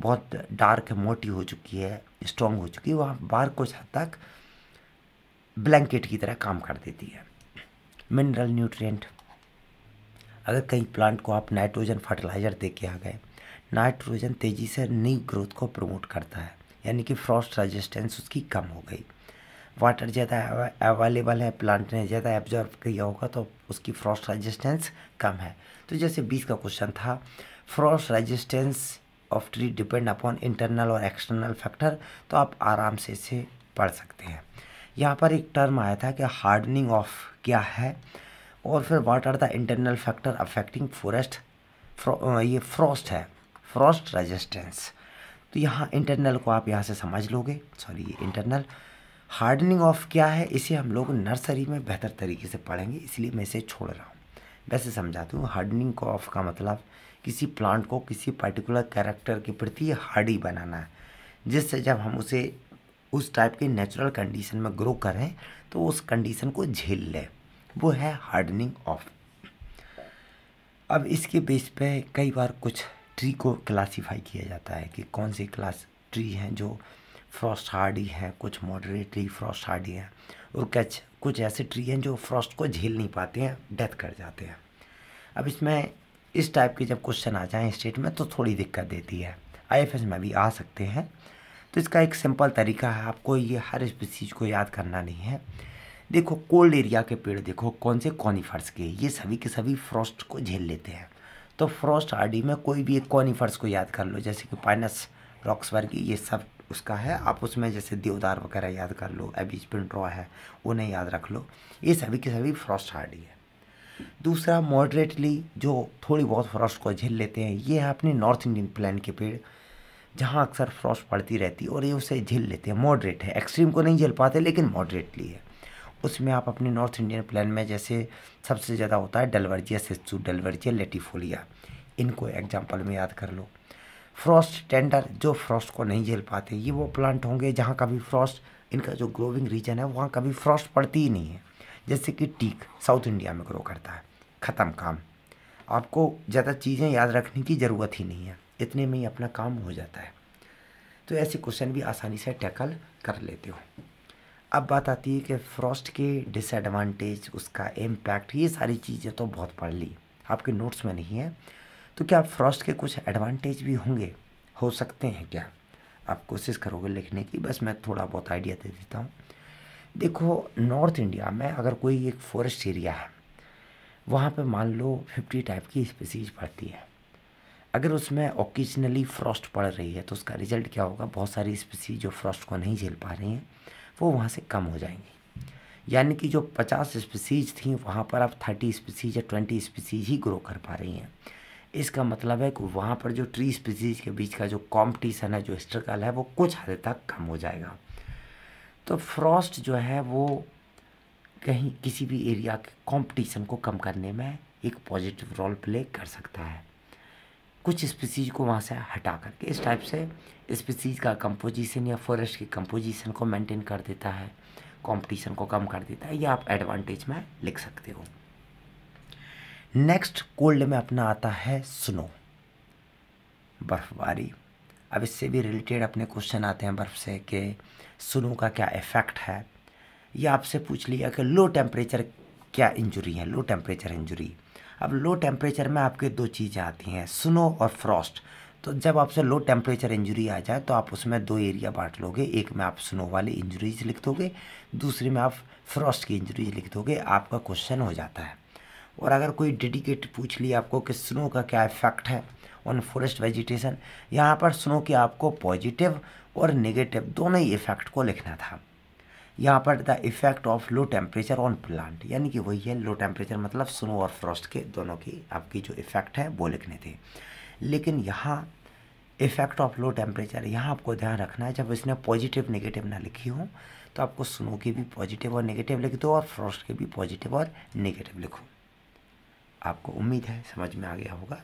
बहुत डार्क मोटी हो चुकी है स्ट्रॉन्ग हो चुकी है वहाँ बार्क कुछ हद तक ब्लैंकेट की तरह काम कर देती है मिनरल न्यूट्रिएंट अगर कहीं प्लांट को आप नाइट्रोजन फर्टिलाइज़र दे के आ गए नाइट्रोजन तेज़ी से नई ग्रोथ को प्रमोट करता है यानी कि फ्रॉस्ट रेजिस्टेंस उसकी कम हो गई वाटर ज़्यादा अवेलेबल है प्लांट ने ज़्यादा एब्जॉर्ब किया होगा तो उसकी फ्रॉस्ट रेजिस्टेंस कम है तो जैसे बीस का क्वेश्चन था frost resistance of tree depend upon internal और एक्सटर्नल फैक्टर तो आप आराम से इसे पढ़ सकते हैं यहाँ पर एक टर्म आया था कि हार्डनिंग ऑफ क्या है और फिर what are the internal factor affecting forest ये फ्रॉस्ट है फ्रॉस्ट रेजिस्टेंस तो यहाँ इंटरनल को आप यहाँ से समझ लोगे सॉरी ये इंटरनल हार्डनिंग ऑफ क्या है इसे हम लोग नर्सरी में बेहतर तरीके से पढ़ेंगे इसलिए मैं इसे छोड़ रहा हूँ वैसे समझाती हूँ हार्डनिंग ऑफ का मतलब किसी प्लांट को किसी पर्टिकुलर कैरेक्टर के प्रति हार्डी बनाना है जिससे जब हम उसे उस टाइप के नेचुरल कंडीशन में ग्रो करें तो उस कंडीशन को झेल लें वो है हार्डनिंग ऑफ अब इसके बेस पे कई बार कुछ ट्री को क्लासिफाई किया जाता है कि कौन सी क्लास ट्री हैं जो फ्रॉस्ट हार्डी है कुछ मॉडरेटली फ्रॉस्ट हार्डी है और कुछ कुछ ऐसे ट्री हैं जो फ्रॉस्ट को झेल नहीं पाते हैं डेथ कर जाते हैं अब इसमें इस टाइप के जब क्वेश्चन आ जाएँ स्टेट में तो थोड़ी दिक्कत देती है आई में भी आ सकते हैं तो इसका एक सिंपल तरीका है आपको ये हर स्पीसीज को याद करना नहीं है देखो कोल्ड एरिया के पेड़ देखो कौन से कॉनीफर्स के ये सभी के सभी फ्रॉस्ट को झेल लेते हैं तो फ्रॉस्ट आरडी में कोई भी एक कॉनीफर्स को याद कर लो जैसे कि पाइनस रॉक्सवर्गी ये सब उसका है आप उसमें जैसे देवदार वगैरह याद कर लो एबीज पिंट्रॉ है उन्हें याद रख लो ये सभी के सभी फ्रॉस्ट हार्डी है दूसरा मॉडरेटली जो थोड़ी बहुत फ्रॉस्ट को झेल लेते हैं ये है अपने नॉर्थ इंडियन प्लान के पेड़ जहाँ अक्सर फ्रॉस्ट पड़ती रहती है और ये उसे झेल लेते हैं मॉडरेट है एक्सट्रीम को नहीं झेल पाते लेकिन मॉडरेटली है उसमें आप अपने नॉर्थ इंडियन प्लान में जैसे सबसे ज़्यादा होता है डलवर्जिया सिस्सू डलवर्जिया लेटिफोलिया इनको एग्जाम्पल में याद कर लो फ्रॉस्ट टेंडर जो फ्रॉस्ट को नहीं झेल पाते ये वो प्लांट होंगे जहाँ कभी फ्रॉस्ट इनका जो ग्रोविंग रीजन है वहाँ कभी फ्रॉस्ट पड़ती ही नहीं है जैसे कि टीक साउथ इंडिया में ग्रो करता है ख़त्म काम आपको ज़्यादा चीज़ें याद रखने की ज़रूरत ही नहीं है इतने में ही अपना काम हो जाता है तो ऐसे क्वेश्चन भी आसानी से टैकल कर लेते हो अब बात आती है कि फ्रॉस्ट के डिसएडवांटेज उसका इम्पैक्ट ये सारी चीज़ें तो बहुत पढ़ ली आपके नोट्स में नहीं है तो क्या फ्रॉस्ट के कुछ एडवांटेज भी होंगे हो सकते हैं क्या आप कोशिश करोगे लिखने की बस मैं थोड़ा बहुत आइडिया दे देता हूँ देखो नॉर्थ इंडिया में अगर कोई एक फॉरेस्ट एरिया है वहाँ पे मान लो फिफ्टी टाइप की स्पीसीज पड़ती है अगर उसमें ओकेजनली फ्रॉस्ट पड़ रही है तो उसका रिजल्ट क्या होगा बहुत सारी स्पीसीज जो फ्रॉस्ट को नहीं झेल पा रही हैं वो वहाँ से कम हो जाएंगी यानी कि जो पचास स्पीसीज थी वहाँ पर अब थर्टी स्पीसीज या ट्वेंटी स्पीसीज ही ग्रो कर पा रही हैं इसका मतलब है कि वहाँ पर जो ट्री स्पीसीज के बीच का जो कॉम्पिटिशन है जो स्ट्रगल है वो कुछ हद तक कम हो जाएगा तो फ्रॉस्ट जो है वो कहीं किसी भी एरिया के कंपटीशन को कम करने में एक पॉजिटिव रोल प्ले कर सकता है कुछ स्पीसीज को वहाँ से हटा करके इस टाइप से स्पीसीज का कंपोजिशन या फॉरेस्ट की कंपोजिशन को मेंटेन कर देता है कंपटीशन को कम कर देता है ये आप एडवांटेज में लिख सकते हो नेक्स्ट कोल्ड में अपना आता है स्नो बर्फ़बारी अब इससे भी रिलेटेड अपने क्वेश्चन आते हैं बर्फ़ से कि स्नो का क्या इफ़ेक्ट है या आपसे पूछ लिया कि लो टेम्परेचर क्या इंजरी है लो टेम्परेचर इंजरी अब लो टेम्परेचर में आपके दो चीज़ें आती हैं स्नो और फ्रॉस्ट तो जब आपसे लो टेम्परेचर इंजरी आ जाए तो आप उसमें दो एरिया बांट लोगे एक में आप स्नो वाली इंजरीज लिख दोगे दूसरे में आप फ्रॉस्ट की इंजरीज लिख दोगे आपका क्वेश्चन हो जाता है और अगर कोई डेडिकेट पूछ लिया आपको कि स्नो का क्या इफेक्ट है ऑन फॉरेस्ट वेजिटेशन यहाँ पर स्नो के आपको पॉजिटिव और नेगेटिव दोनों ही इफेक्ट को लिखना था यहाँ पर the effect of low temperature on plant यानी कि वही है लो टेम्परेचर मतलब स्नो और फ्रॉस्ट के दोनों की आपकी जो इफेक्ट है वो लिखने थे लेकिन यहाँ इफेक्ट ऑफ लो टेम्परेचर यहाँ आपको ध्यान रखना है जब इसने पॉजिटिव नेगेटिव ना लिखी हो तो आपको स्नो की भी पॉजिटिव और नेगेटिव लिख दो और फ्रॉस्ट के भी पॉजिटिव और नेगेटिव लिखो आपको उम्मीद है समझ में आ गया होगा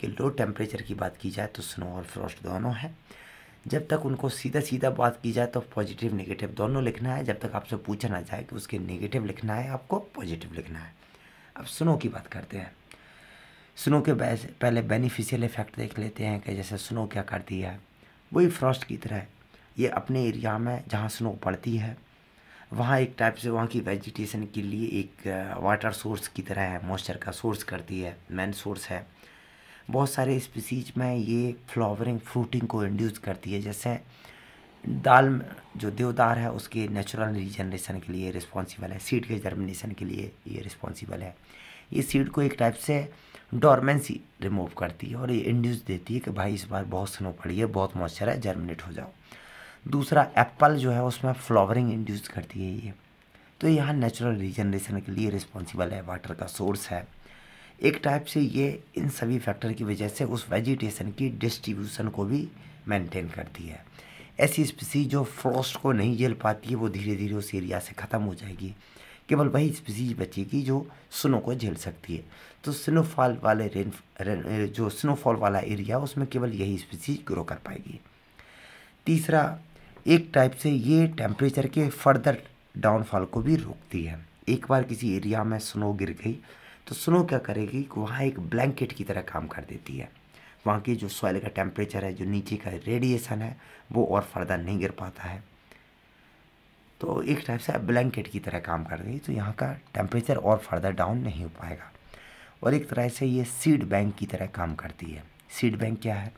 कि लो टेम्परेचर की बात की जाए तो स्नो और फ्रॉस्ट दोनों हैं जब तक उनको सीधा सीधा बात की जाए तो पॉजिटिव नेगेटिव दोनों लिखना है जब तक आपसे पूछा ना जाए कि उसके नेगेटिव लिखना है आपको पॉजिटिव लिखना है अब स्नो की बात करते हैं स्नो के पहले बेनिफिशियल इफेक्ट देख लेते हैं कि जैसे स्नो क्या करती है वही फ्रॉस्ट की तरह ये अपने एरिया में जहाँ स्नो पड़ती है वहाँ एक टाइप से वहाँ की वेजिटेशन के लिए एक वाटर uh, सोर्स की तरह है मॉइस्चर का सोर्स करती है मेन सोर्स है बहुत सारे स्पीसीज में ये फ्लावरिंग फ्रूटिंग को इंड्यूस करती है जैसे दाल जो देवदार है उसके नेचुरल रीजनरेशन के लिए रिस्पॉन्सिबल है सीड के जर्मिनेशन के लिए ये रिस्पॉन्सिबल है ये सीड को एक टाइप से डॉर्मेंसी रिमूव करती है और ये इंड्यूस देती है कि भाई इस बार बहुत स्नो पड़ी है बहुत मॉइस्चर है जर्मिनेट हो जाओ दूसरा एप्पल जो है उसमें फ्लावरिंग इंड्यूस करती है ये तो यहाँ नेचुरल रिजनरेशन के लिए रिस्पॉन्सिबल है वाटर का सोर्स है एक टाइप से ये इन सभी फैक्टर की वजह से उस वेजिटेशन की डिस्ट्रीब्यूशन को भी मेंटेन करती है ऐसी स्पीसी जो फ्रॉस्ट को नहीं झेल पाती है वो धीरे धीरे उस एरिया से ख़त्म हो जाएगी केवल वही स्पीसीज बचेगी जो स्नो को झेल सकती है तो स्नोफॉल वाले रेन, रेन जो स्नोफॉल वाला एरिया उसमें केवल यही स्पीसीज ग्रो कर पाएगी तीसरा एक टाइप से ये टेम्परेचर के फर्दर डाउनफॉल को भी रोकती है एक बार किसी एरिया में स्नो गिर गई तो स्नो क्या करेगी वहाँ एक ब्लैंकेट की तरह काम कर देती है वहाँ की जो सॉइल का टेम्परेचर है जो नीचे का रेडिएशन है वो और फर्दर नहीं गिर पाता है तो एक टाइप से ब्लैंकेट की तरह काम कर गई तो यहाँ का टेम्परेचर और फर्दर डाउन नहीं हो पाएगा और एक तरह से ये सीड बैंक की तरह काम करती है सीड बैंक क्या है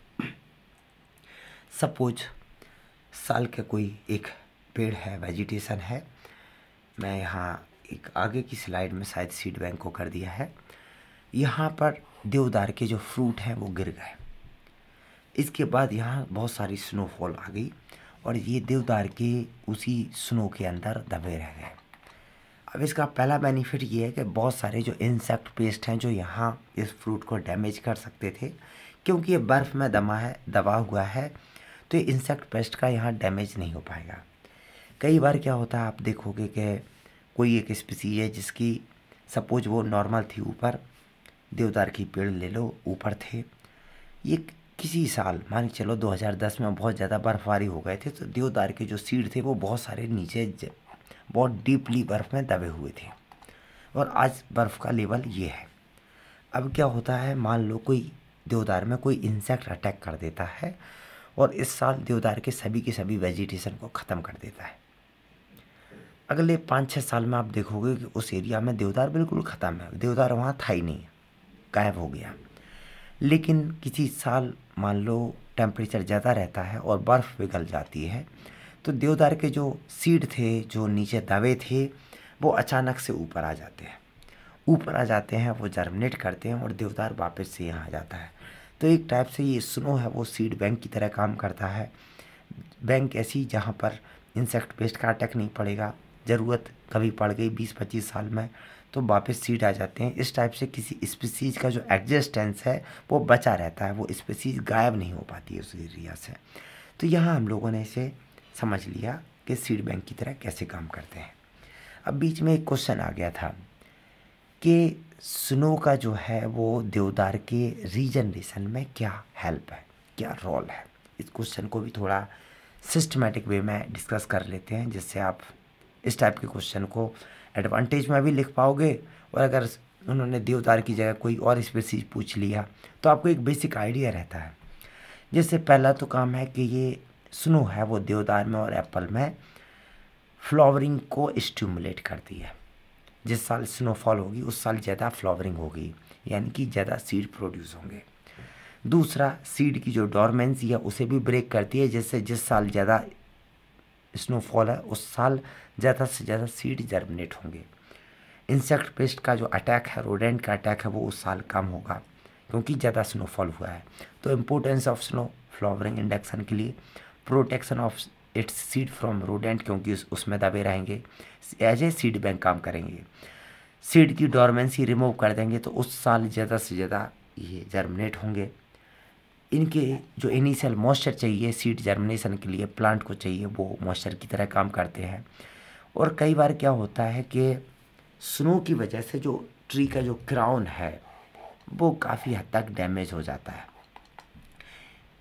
सपोज साल का कोई एक पेड़ है वेजिटेशन है मैं यहाँ एक आगे की स्लाइड में शायद सीड बैंक को कर दिया है यहाँ पर देवदार के जो फ्रूट हैं वो गिर गए इसके बाद यहाँ बहुत सारी स्नोफॉल आ गई और ये देवदार के उसी स्नो के अंदर दबे रह गए अब इसका पहला बेनिफिट ये है कि बहुत सारे जो इंसेक्ट पेस्ट हैं जो यहाँ इस फ्रूट को डैमेज कर सकते थे क्योंकि ये बर्फ़ में दमा है दबा हुआ है तो इंसेक्ट पेस्ट का यहाँ डैमेज नहीं हो पाएगा कई बार क्या होता है आप देखोगे कि कोई एक स्पीसीज है जिसकी सपोज वो नॉर्मल थी ऊपर देवदार की पेड़ ले लो ऊपर थे ये किसी साल मान के चलो 2010 में बहुत ज़्यादा बर्फबारी हो गए थे तो देवदार के जो सीड थे वो बहुत सारे नीचे बहुत डीपली बर्फ़ में दबे हुए थे और आज बर्फ़ का लेवल ये है अब क्या होता है मान लो कोई देवदार में कोई इंसेक्ट अटैक कर देता है और इस साल देवदार के सभी के सभी वेजिटेशन को ख़त्म कर देता है अगले पाँच छः साल में आप देखोगे कि उस एरिया में देवदार बिल्कुल ख़त्म है देवदार वहाँ था ही नहीं गायब हो गया लेकिन किसी साल मान लो टेम्परेचर ज़्यादा रहता है और बर्फ़ पिघल जाती है तो देवदार के जो सीड थे जो नीचे दबे थे वो अचानक से ऊपर आ जाते हैं ऊपर आ जाते हैं वो जर्मिनेट करते हैं और देवदार वापस से यहाँ आ जाता है तो एक टाइप से ये स्नो है वो सीड बैंक की तरह काम करता है बैंक ऐसी जहाँ पर इंसेक्ट पेस्ट का अटैक नहीं पड़ेगा ज़रूरत कभी पड़ गई बीस पच्चीस साल में तो वापस सीड आ जाते हैं इस टाइप से किसी स्पीसीज का जो एग्जिस्टेंस है वो बचा रहता है वो स्पीसीज गायब नहीं हो पाती है उस एरिया से तो यहाँ हम लोगों ने इसे समझ लिया कि सीड बैंक की तरह कैसे काम करते हैं अब बीच में एक क्वेश्चन आ गया था कि स्नो का जो है वो देवदार के रीजनरेशन में क्या हेल्प है क्या रोल है इस क्वेश्चन को भी थोड़ा सिस्टमेटिक वे में डिस्कस कर लेते हैं जिससे आप इस टाइप के क्वेश्चन को एडवांटेज में भी लिख पाओगे और अगर उन्होंने देवदार की जगह कोई और स्पेसीज पूछ लिया तो आपको एक बेसिक आइडिया रहता है जैसे पहला तो काम है कि ये स्नो है वो देवदार में और एप्पल में फ्लावरिंग को स्टिमुलेट करती है जिस साल स्नोफॉल होगी उस साल ज़्यादा फ्लावरिंग होगी यानी कि ज़्यादा सीड प्रोड्यूस होंगे दूसरा सीड की जो डॉर्मेंसी है उसे भी ब्रेक करती है जिससे जिस साल ज़्यादा स्नोफॉल है उस साल ज़्यादा से ज़्यादा सीड जर्मिनेट होंगे इंसेक्ट पेस्ट का जो अटैक है रोडेंट का अटैक है वो उस साल कम होगा क्योंकि ज़्यादा स्नोफॉल हुआ है तो importance of snow flowering induction के लिए protection of its seed from rodent क्योंकि उसमें दबे रहेंगे एज ए सीड बैंक काम करेंगे सीड की डॉर्मेंसी रिमूव कर देंगे तो उस साल ज़्यादा से ज़्यादा ये जर्मिनेट होंगे इनके जो इनिशियल मॉइस्चर चाहिए सीड जर्मिनेशन के लिए प्लांट को चाहिए वो मॉइस्चर की तरह काम करते हैं और कई बार क्या होता है कि स्नो की वजह से जो ट्री का जो क्राउन है वो काफ़ी हद तक डैमेज हो जाता है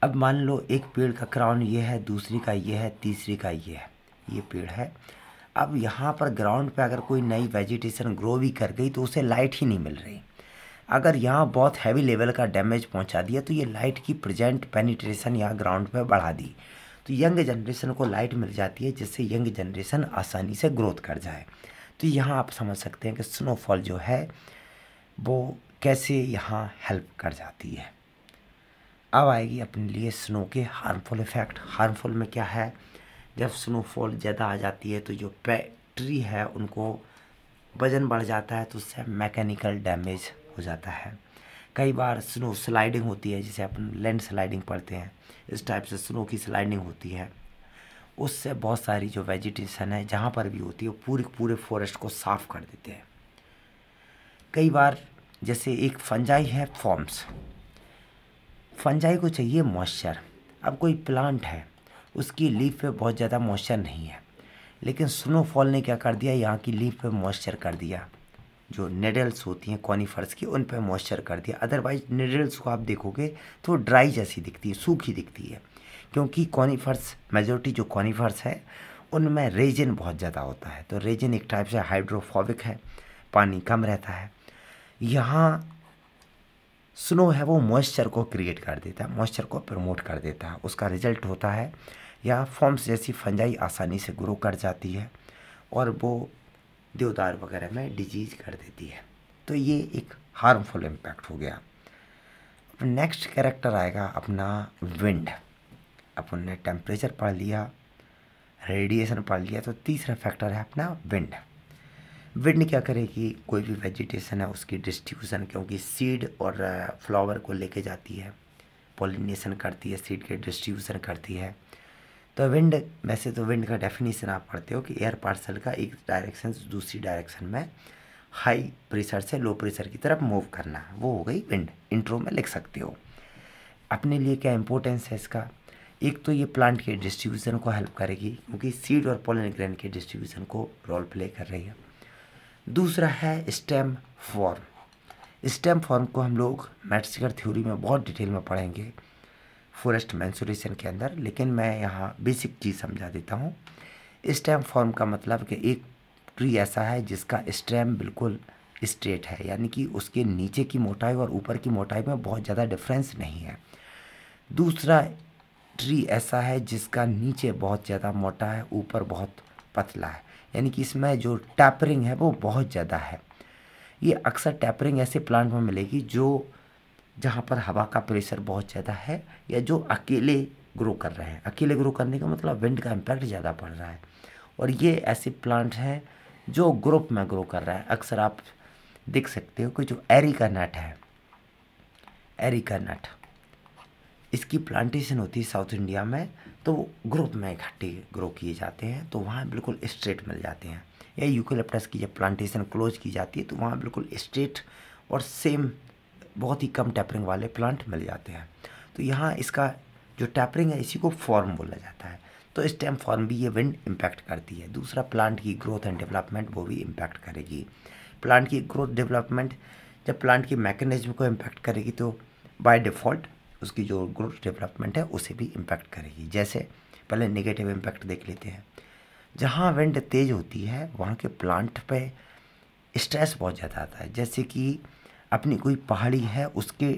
अब मान लो एक पेड़ का क्राउन ये है दूसरी का ये है तीसरी का ये है ये पेड़ है अब यहाँ पर ग्राउंड पे अगर कोई नई वेजिटेशन ग्रो भी कर गई तो उसे लाइट ही नहीं मिल रही अगर यहाँ बहुत हैवी लेवल का डैमेज पहुँचा दिया तो ये लाइट की प्रजेंट पेनिट्रेशन यहाँ ग्राउंड पर बढ़ा दी तो यंग जनरेशन को लाइट मिल जाती है जिससे यंग जनरेशन आसानी से ग्रोथ कर जाए तो यहाँ आप समझ सकते हैं कि स्नोफॉल जो है वो कैसे यहाँ हेल्प कर जाती है अब आएगी अपने लिए स्नो के हार्मफुल इफ़ेक्ट हार्मफुल में क्या है जब स्नोफॉल ज़्यादा आ जाती है तो जो बैटरी है उनको वजन बढ़ जाता है तो उससे मैकेनिकल डैमेज हो जाता है कई बार स्नो स्लाइडिंग होती है जिसे अपन लैंड स्लाइडिंग पढ़ते हैं इस टाइप से स्नो की स्लाइडिंग होती है उससे बहुत सारी जो वेजिटेशन है जहाँ पर भी होती है वो पूरे पूरे फॉरेस्ट को साफ़ कर देते हैं कई बार जैसे एक फंजाई है फॉर्म्स फंजाई को चाहिए मॉइस्चर अब कोई प्लांट है उसकी लीफ पे बहुत ज़्यादा मॉइस्चर नहीं है लेकिन स्नोफॉल ने क्या कर दिया यहाँ की लीफ पे मॉइस्चर कर दिया जो नेडल्स होती हैं कॉनीफर्स की उन पर मॉइस्चर कर दिया अदरवाइज नेडल्स को आप देखोगे तो ड्राई जैसी दिखती है सूखी दिखती है क्योंकि कॉनीफर्स मेजोरिटी जो कॉनीफर्स है उनमें रेजिन बहुत ज़्यादा होता है तो रेजिन एक टाइप से हाइड्रोफोबिक है पानी कम रहता है यहाँ स्नो है वो मॉइस्चर को क्रिएट कर देता है मॉइस्चर को प्रमोट कर देता है उसका रिजल्ट होता है या फॉर्म्स जैसी फंजाई आसानी से ग्रो कर जाती है और वो देवदार वगैरह में डिजीज कर देती है तो ये एक हार्मफुल इम्पैक्ट हो गया नेक्स्ट कैरेक्टर आएगा अपना विंड अपन ने टेम्परेचर पढ़ लिया रेडिएशन पढ़ लिया तो तीसरा फैक्टर है अपना विंड विंड क्या करेगी कोई भी वेजिटेशन है उसकी डिस्ट्रीब्यूशन क्योंकि सीड और फ्लावर को लेके जाती है पोलिनेशन करती है सीड के डिस्ट्रीब्यूशन करती है तो विंड वैसे तो विंड का डेफिनेशन आप पढ़ते हो कि एयर पार्सल का एक डायरेक्शन दूसरी डायरेक्शन में हाई प्रेशर से लो प्रेशर की तरफ मूव करना वो हो गई विंड इंट्रो में लिख सकते हो अपने लिए क्या इंपॉर्टेंस है इसका एक तो ये प्लांट के डिस्ट्रीब्यूशन को हेल्प करेगी क्योंकि सीड और पोलिनग्रेन ग्रेन के डिस्ट्रीब्यूशन को रोल प्ले कर रही है दूसरा है स्टेम फॉर्म स्टेम फॉर्म को हम लोग मेट्सिकर थ्योरी में बहुत डिटेल में पढ़ेंगे फॉरेस्ट मैंसुरेशन के अंदर लेकिन मैं यहाँ बेसिक चीज़ समझा देता हूँ स्टेम फॉर्म का मतलब कि एक ट्री ऐसा है जिसका स्टेम बिल्कुल स्ट्रेट है यानी कि उसके नीचे की मोटाई और ऊपर की मोटाई में बहुत ज़्यादा डिफरेंस नहीं है दूसरा ट्री ऐसा है जिसका नीचे बहुत ज़्यादा मोटा है ऊपर बहुत पतला है यानी कि इसमें जो टैपरिंग है वो बहुत ज़्यादा है ये अक्सर टैपरिंग ऐसे प्लांट में मिलेगी जो जहाँ पर हवा का प्रेशर बहुत ज़्यादा है या जो अकेले ग्रो कर रहे हैं अकेले ग्रो करने का मतलब विंड का इम्पैक्ट ज़्यादा पड़ रहा है और ये ऐसे प्लांट हैं जो ग्रुप में ग्रो कर रहा है अक्सर आप देख सकते हो कि जो एरी का नट है एरी का नट इसकी प्लांटेशन होती है साउथ इंडिया में तो ग्रुप में इकट्ठे ग्रो किए जाते हैं तो वहाँ बिल्कुल स्ट्रेट मिल जाते हैं या यूकोलेप्टस की जब प्लांटेशन क्लोज की जाती है तो वहाँ बिल्कुल स्ट्रेट और सेम बहुत ही कम टैपरिंग वाले प्लांट मिल जाते हैं तो यहाँ इसका जो टैपरिंग है इसी को फॉर्म बोला जाता है तो स्टेम फॉर्म भी ये विंड इम्पैक्ट करती है दूसरा प्लांट की ग्रोथ एंड डेवलपमेंट वो भी इम्पैक्ट करेगी प्लांट की ग्रोथ डेवलपमेंट जब प्लांट की मैकेनिज्म को इम्पैक्ट करेगी तो बाय डिफ़ॉल्ट उसकी जो ग्रोथ डेवलपमेंट है उसे भी इम्पैक्ट करेगी जैसे पहले नेगेटिव इम्पैक्ट देख लेते हैं जहाँ विंड तेज़ होती है वहाँ के प्लांट पे स्ट्रेस बहुत ज़्यादा आता है जैसे कि अपनी कोई पहाड़ी है उसके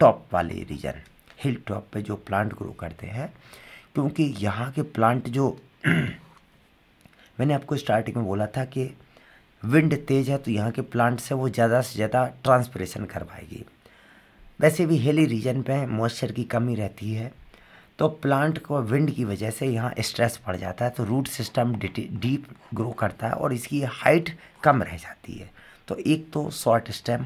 टॉप वाले रीजन हिल टॉप पे जो प्लांट ग्रो करते हैं क्योंकि यहाँ के प्लांट जो मैंने आपको स्टार्टिंग में बोला था कि विंड तेज़ है तो यहाँ के प्लांट से वो ज़्यादा से ज़्यादा ट्रांसपरेशन करवाएगी वैसे भी हिली रीजन पे मॉइस्चर की कमी रहती है तो प्लांट को विंड की वजह से यहाँ स्ट्रेस पड़ जाता है तो रूट सिस्टम डीप ग्रो करता है और इसकी हाइट कम रह जाती है तो एक तो शॉर्ट स्टेम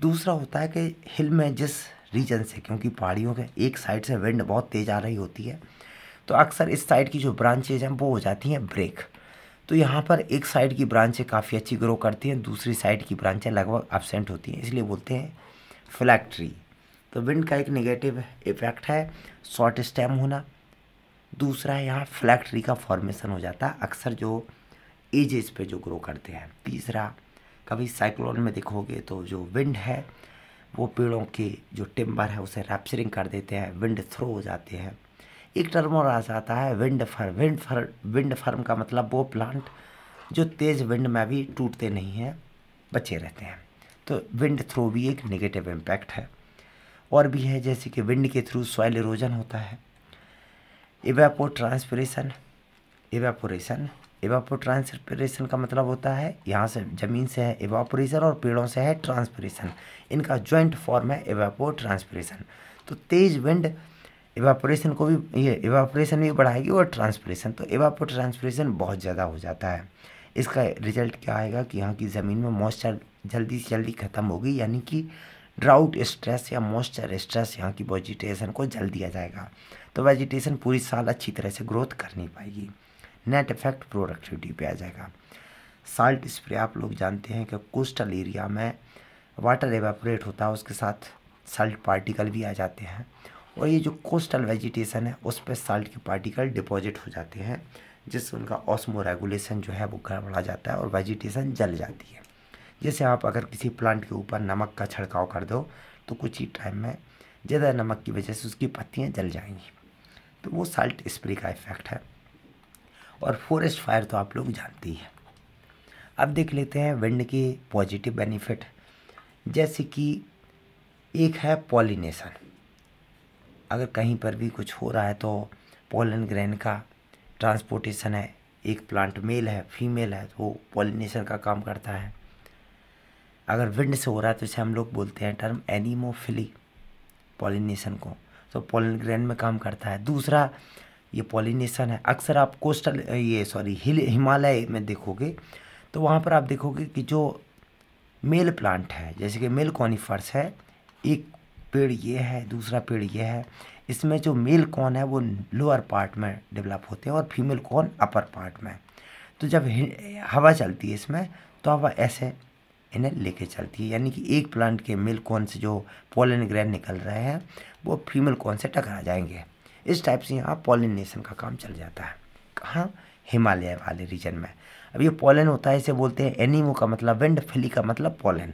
दूसरा होता है कि हिल में जिस रीजन से क्योंकि पहाड़ियों के एक साइड से विंड बहुत तेज़ आ रही होती है तो अक्सर इस साइड की जो ब्रांचेज हैं वो हो जाती हैं ब्रेक तो यहाँ पर एक साइड की ब्रांचें काफ़ी अच्छी ग्रो करती हैं दूसरी साइड की ब्रांचें लगभग एबसेंट होती हैं इसलिए बोलते हैं फ्लैक्ट्री तो विंड का एक नेगेटिव इफेक्ट है शॉर्ट स्टेम होना दूसरा है यहाँ फ्लैक्ट्री का फॉर्मेशन हो जाता है अक्सर जो एजेस पे जो ग्रो करते हैं तीसरा कभी साइक्लोन में देखोगे तो जो विंड है वो पेड़ों के जो टिम्बर है उसे रैप्चरिंग कर देते हैं विंड थ्रो हो जाते हैं एक टर्म और आ जाता है wind firm wind fur wind firm का मतलब वो प्लांट जो तेज़ विंड में भी टूटते नहीं हैं बचे रहते हैं तो विंड थ्रो भी एक नेगेटिव इम्पैक्ट है और भी है जैसे कि विंड के थ्रू सॉइल इरोजन होता है evapotranspiration evaporation evapotranspiration का मतलब होता है यहाँ से ज़मीन से है एवापोरेशन और पेड़ों से है ट्रांसपरेशन इनका ज्वाइंट फॉर्म है एवेपो ट्रांसपरेशन तो तेज़ विंड एवापोरेशन को भी ये एवापोरेशन भी बढ़ाएगी और ट्रांसपरेशन तो एवापो ट्रांसपरेशन बहुत ज़्यादा हो जाता है इसका रिजल्ट क्या आएगा कि यहाँ की ज़मीन में मॉइस्चर जल्दी से जल्दी ख़त्म होगी यानी कि ड्राउट स्ट्रेस या मॉइस्चर स्ट्रेस यहाँ की वेजिटेशन को जल दिया जाएगा तो वेजिटेशन पूरी साल अच्छी तरह से ग्रोथ कर नहीं पाएगी नेट इफेक्ट प्रोडक्टिविटी पे आ जाएगा साल्ट स्प्रे आप लोग जानते हैं कि कोस्टल एरिया में वाटर एवेपोरेट होता है उसके साथ साल्ट पार्टिकल भी आ जाते हैं और ये जो कोस्टल वेजिटेशन है उस पर साल्ट के पार्टिकल डिपॉजिट हो जाते हैं जिससे उनका ऑस्मो रेगुलेशन जो है वो गड़बड़ा जाता है और वेजिटेशन जल जाती है जैसे आप अगर किसी प्लांट के ऊपर नमक का छिड़काव कर दो तो कुछ ही टाइम में ज़्यादा नमक की वजह से उसकी पत्तियाँ जल जाएंगी तो वो साल्ट स्प्रे का इफ़ेक्ट है और फॉरेस्ट फायर तो आप लोग जानते ही हैं अब देख लेते हैं विंड के पॉजिटिव बेनिफिट जैसे कि एक है पॉलिनेशन अगर कहीं पर भी कुछ हो रहा है तो पोलन ग्रहण का ट्रांसपोर्टेशन है एक प्लांट मेल है फीमेल है तो वो पॉलिनेशन का काम करता है अगर विंड से हो रहा है तो इसे हम लोग बोलते हैं टर्म एनिमोफिली पॉलिनेशन को तो पॉलन ग्रैन में काम करता है दूसरा ये पॉलिनेशन है अक्सर आप कोस्टल ये सॉरी हिल हिमालय में देखोगे तो वहाँ पर आप देखोगे कि जो मेल प्लांट है जैसे कि मेल कॉनिफर्स है एक पेड़ ये है दूसरा पेड़ ये है इसमें जो मेल कॉन है वो लोअर पार्ट में डेवलप होते हैं और फीमेल कॉन अपर पार्ट में तो जब हवा चलती है इसमें तो हवा ऐसे इन्हें लेके चलती है यानी कि एक प्लांट के मेल कौन से जो पोलन ग्रैन निकल रहे हैं वो फीमेल कौन से टकरा जाएंगे इस टाइप से यहाँ पोलिनेशन का काम चल जाता है कहाँ हिमालय वाले रीजन में अब ये पोलन होता है इसे बोलते हैं एनीमो का मतलब विंड फिली का मतलब पोलन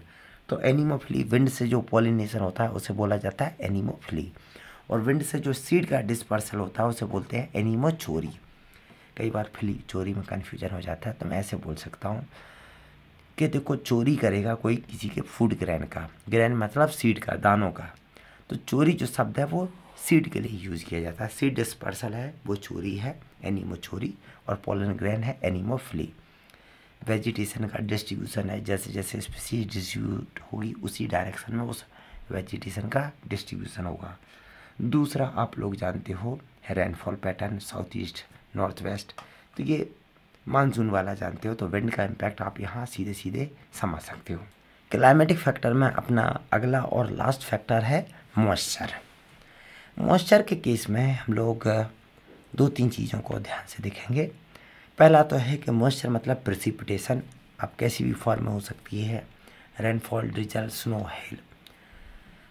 तो एनीमोफिली विंड से जो पोलिनेशन होता है उसे बोला जाता है एनीमोफिली और विंड से जो सीड का डिस्पर्सल होता है उसे बोलते हैं एनिमो चोरी कई बार फिली चोरी में कन्फ्यूजन हो जाता है तो मैं ऐसे बोल सकता हूँ कि देखो चोरी करेगा कोई किसी के फूड ग्रैन का ग्रैन मतलब सीड का दानों का तो चोरी जो शब्द है वो सीड के लिए यूज़ किया जाता है सीड डिस्पर्सल है वो चोरी है एनिमो चोरी और पोलन ग्रैन है एनिमो फ्ली वेजिटेशन का डिस्ट्रीब्यूशन है जैसे जैसे स्पीसीज डिस्ट्रीब्यूट होगी उसी डायरेक्शन में उस वेजिटेशन का डिस्ट्रीब्यूशन होगा दूसरा आप लोग जानते हो rainfall pattern south east north west तो ये मानसून वाला जानते हो तो विंड का इम्पैक्ट आप यहाँ सीधे सीधे समझ सकते हो क्लाइमेटिक फैक्टर में अपना अगला और लास्ट फैक्टर है मॉइस्चर मॉइस्चर के केस में हम लोग दो तीन चीज़ों को ध्यान से देखेंगे पहला तो है कि मॉइस्चर मतलब प्रिसिपिटेशन अब कैसी भी फॉर्म में हो सकती है रेनफॉल ड्रिजल स्नो हेल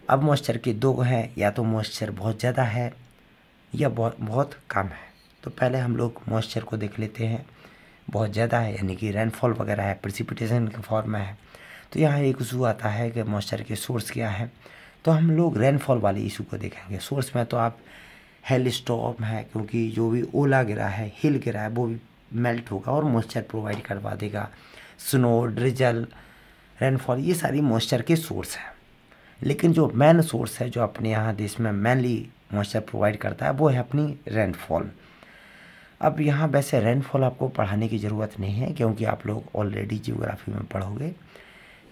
अब मॉइस्चर के दो हैं या तो मॉइस्चर बहुत ज़्यादा है या बहुत बहुत कम है तो पहले हम लोग मॉइस्चर को देख लेते हैं बहुत ज़्यादा है यानी कि रेनफॉल वगैरह है प्रिसिपिटेशन के फॉर्म में है तो यहाँ एक इशू आता है कि मॉइस्चर के सोर्स क्या है तो हम लोग रेनफॉल वाले इशू को देखेंगे सोर्स में तो आप हेल स्टॉप है क्योंकि जो भी ओला गिरा है हिल गिरा है वो भी मेल्ट होगा और मॉइस्चर प्रोवाइड करवा देगा स्नो ड्रिजल रेनफॉल ये सारी मॉइस्चर के सोर्स हैं लेकिन जो मेन सोर्स है जो अपने यहाँ देश में मेनली मॉइस्चर प्रोवाइड करता है वो है अपनी रेनफॉल अब यहाँ वैसे रेनफॉल आपको पढ़ाने की ज़रूरत नहीं है क्योंकि आप लोग ऑलरेडी जियोग्राफी में पढ़ोगे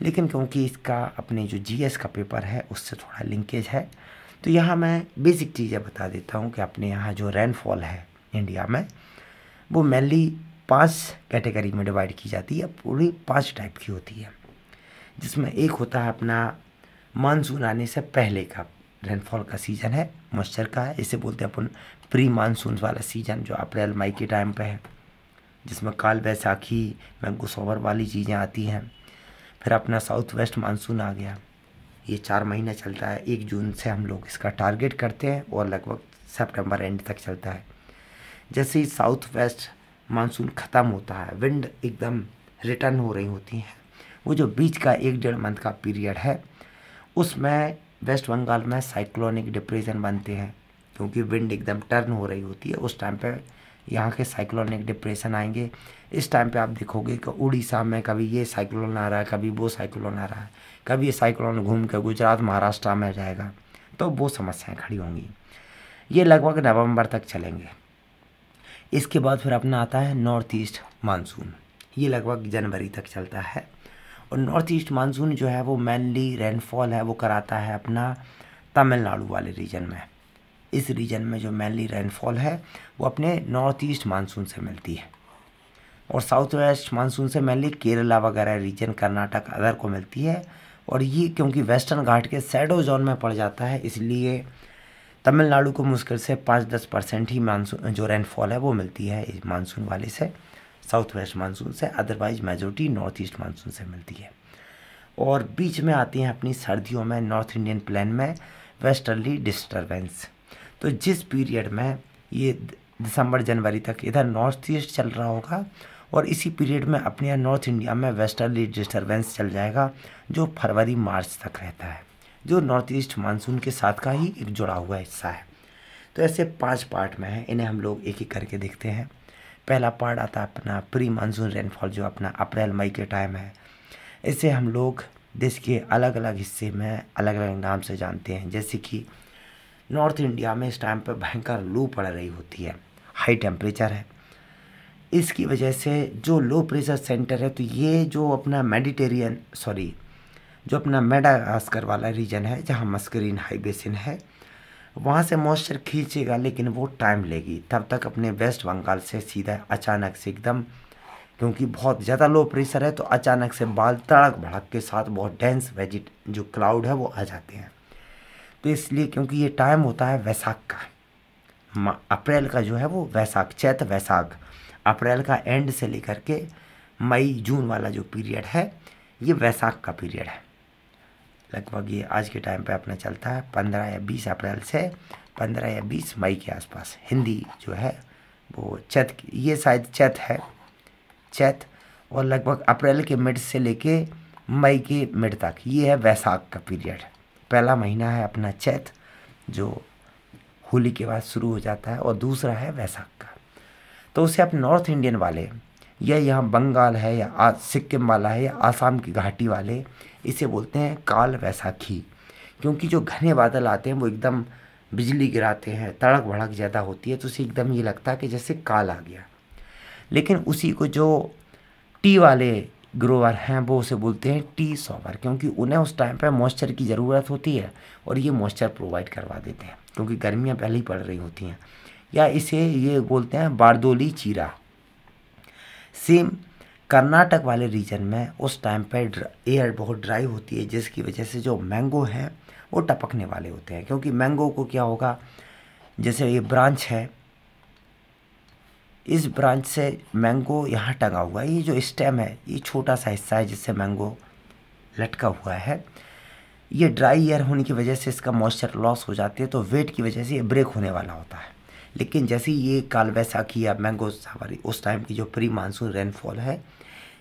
लेकिन क्योंकि इसका अपने जो जीएस का पेपर है उससे थोड़ा लिंकेज है तो यहाँ मैं बेसिक चीज़ें बता देता हूँ कि अपने यहाँ जो रेनफॉल है इंडिया में वो मेनली पाँच कैटेगरी में डिवाइड की जाती है पूरी पाँच टाइप की होती है जिसमें एक होता है अपना मानसून आने से पहले का रेनफॉल का सीज़न है मॉइस्चर का है इसे बोलते हैं अपन प्री मानसून वाला सीज़न जो अप्रैल मई के टाइम पे है जिसमें काल बैसाखी में गुसोवर वाली चीज़ें आती हैं फिर अपना साउथ वेस्ट मानसून आ गया ये चार महीने चलता है एक जून से हम लोग इसका टारगेट करते हैं और लगभग सेप्टेम्बर एंड तक चलता है जैसे ही साउथ वेस्ट मानसून ख़त्म होता है विंड एकदम रिटर्न हो रही होती हैं वो जो बीच का एक डेढ़ मंथ का पीरियड है उसमें वेस्ट बंगाल में साइक्लोनिक डिप्रेशन बनते हैं क्योंकि विंड एकदम टर्न हो रही होती है उस टाइम पे यहाँ के साइक्लोनिक डिप्रेशन आएंगे इस टाइम पे आप देखोगे कि उड़ीसा में कभी ये साइक्लोन आ रहा है कभी वो साइक्लोन आ रहा है कभी ये साइक्लोन घूम के गुजरात महाराष्ट्र में जाएगा तो वो समस्याएं खड़ी होंगी ये लगभग नवंबर तक चलेंगे इसके बाद फिर अपना आता है नॉर्थ ईस्ट मानसून ये लगभग जनवरी तक चलता है और नॉर्थ ईस्ट मानसून जो है वो मेनली रेनफॉल है वो कराता है अपना तमिलनाडु वाले रीजन में इस रीजन में जो मेनली रेनफॉल है वो अपने नॉर्थ ईस्ट मानसून से मिलती है और साउथ वेस्ट मानसून से मेनली केरला वगैरह रीजन कर्नाटक अदर को मिलती है और ये क्योंकि वेस्टर्न घाट के सैडो जोन में पड़ जाता है इसलिए तमिलनाडु को मुश्किल से पाँच दस परसेंट ही मानसून जो रेनफॉल है वो मिलती है इस मानसून वाले से साउथ वेस्ट मानसून से otherwise majority north east monsoon से मिलती है और बीच में आती हैं अपनी सर्दियों में नॉर्थ इंडियन प्लान में वेस्टर्ली डिस्टर्बेंस तो जिस पीरियड में ये दिसंबर जनवरी तक इधर नॉर्थ ईस्ट चल रहा होगा और इसी पीरियड में अपने यहाँ नॉर्थ इंडिया में वेस्टर्ली डिस्टर्बेंस चल जाएगा जो फरवरी मार्च तक रहता है जो नॉर्थ ईस्ट मानसून के साथ का ही एक जुड़ा हुआ हिस्सा है तो ऐसे पांच पार्ट में हैं इन्हें हम लोग एक एक करके देखते हैं पहला पार्ट आता है अपना प्री मानसून रेनफॉल जो अपना अप्रैल मई के टाइम है इसे हम लोग देश के अलग अलग हिस्से में अलग अलग नाम से जानते हैं जैसे कि नॉर्थ इंडिया में इस टाइम पर भयंकर लू पड़ रही होती है हाई टेम्परेचर है इसकी वजह से जो लो प्रेशर सेंटर है तो ये जो अपना मेडिटेरियन सॉरी जो अपना मेडास्कर वाला रीजन है जहाँ मस्करीन हाई बेसिन है वहाँ से मॉइस्चर खींचेगा लेकिन वो टाइम लेगी तब तक अपने वेस्ट बंगाल से सीधा अचानक से एकदम क्योंकि बहुत ज़्यादा लो प्रेशर है तो अचानक से बाल तड़क भड़क के साथ बहुत डेंस वेजिट जो क्लाउड है वो आ जाते हैं तो इसलिए क्योंकि ये टाइम होता है वैसाख का अप्रैल का जो है वो वैसाख चैत वैसाख अप्रैल का एंड से लेकर के मई जून वाला जो पीरियड है ये वैसाख का पीरियड है लगभग ये आज के टाइम पे अपना चलता है पंद्रह या बीस अप्रैल से पंद्रह या बीस मई के आसपास हिंदी जो है वो चैत ये शायद चैत है चैत और लगभग अप्रैल के मिड से लेके मई के मिड तक ये है वैसाख का पीरियड पहला महीना है अपना चैत जो होली के बाद शुरू हो जाता है और दूसरा है वैसाख का तो उसे आप नॉर्थ इंडियन वाले या यहाँ बंगाल है या सिक्किम वाला है या आसाम की घाटी वाले इसे बोलते हैं काल वैसाखी क्योंकि जो घने बादल आते हैं वो एकदम बिजली गिराते हैं तड़क भड़क ज़्यादा होती है तो उसे एकदम ये लगता है कि जैसे काल आ गया लेकिन उसी को जो टी वाले ग्रोवर हैं वो उसे बोलते हैं टी सॉवर क्योंकि उन्हें उस टाइम पर मॉइस्चर की ज़रूरत होती है और ये मॉइस्चर प्रोवाइड करवा देते हैं क्योंकि गर्मियाँ पहले ही पड़ रही होती हैं या इसे ये बोलते हैं बारदोली चीरा सेम कर्नाटक वाले रीजन में उस टाइम पर एयर बहुत ड्राई होती है जिसकी वजह से जो मैंगो हैं वो टपकने वाले होते हैं क्योंकि मैंगो को क्या होगा जैसे ये ब्रांच है इस ब्रांच से मैंगो यहाँ टंगा हुआ है ये जो स्टेम है ये छोटा सा हिस्सा है जिससे मैंगो लटका हुआ है ये ड्राई ईयर होने की वजह से इसका मॉइस्चर लॉस हो जाती है तो वेट की वजह से ये ब्रेक होने वाला होता है लेकिन जैसे ये काल वैसाखी या मैंगो सवारी उस टाइम की जो प्री मानसून रेनफॉल है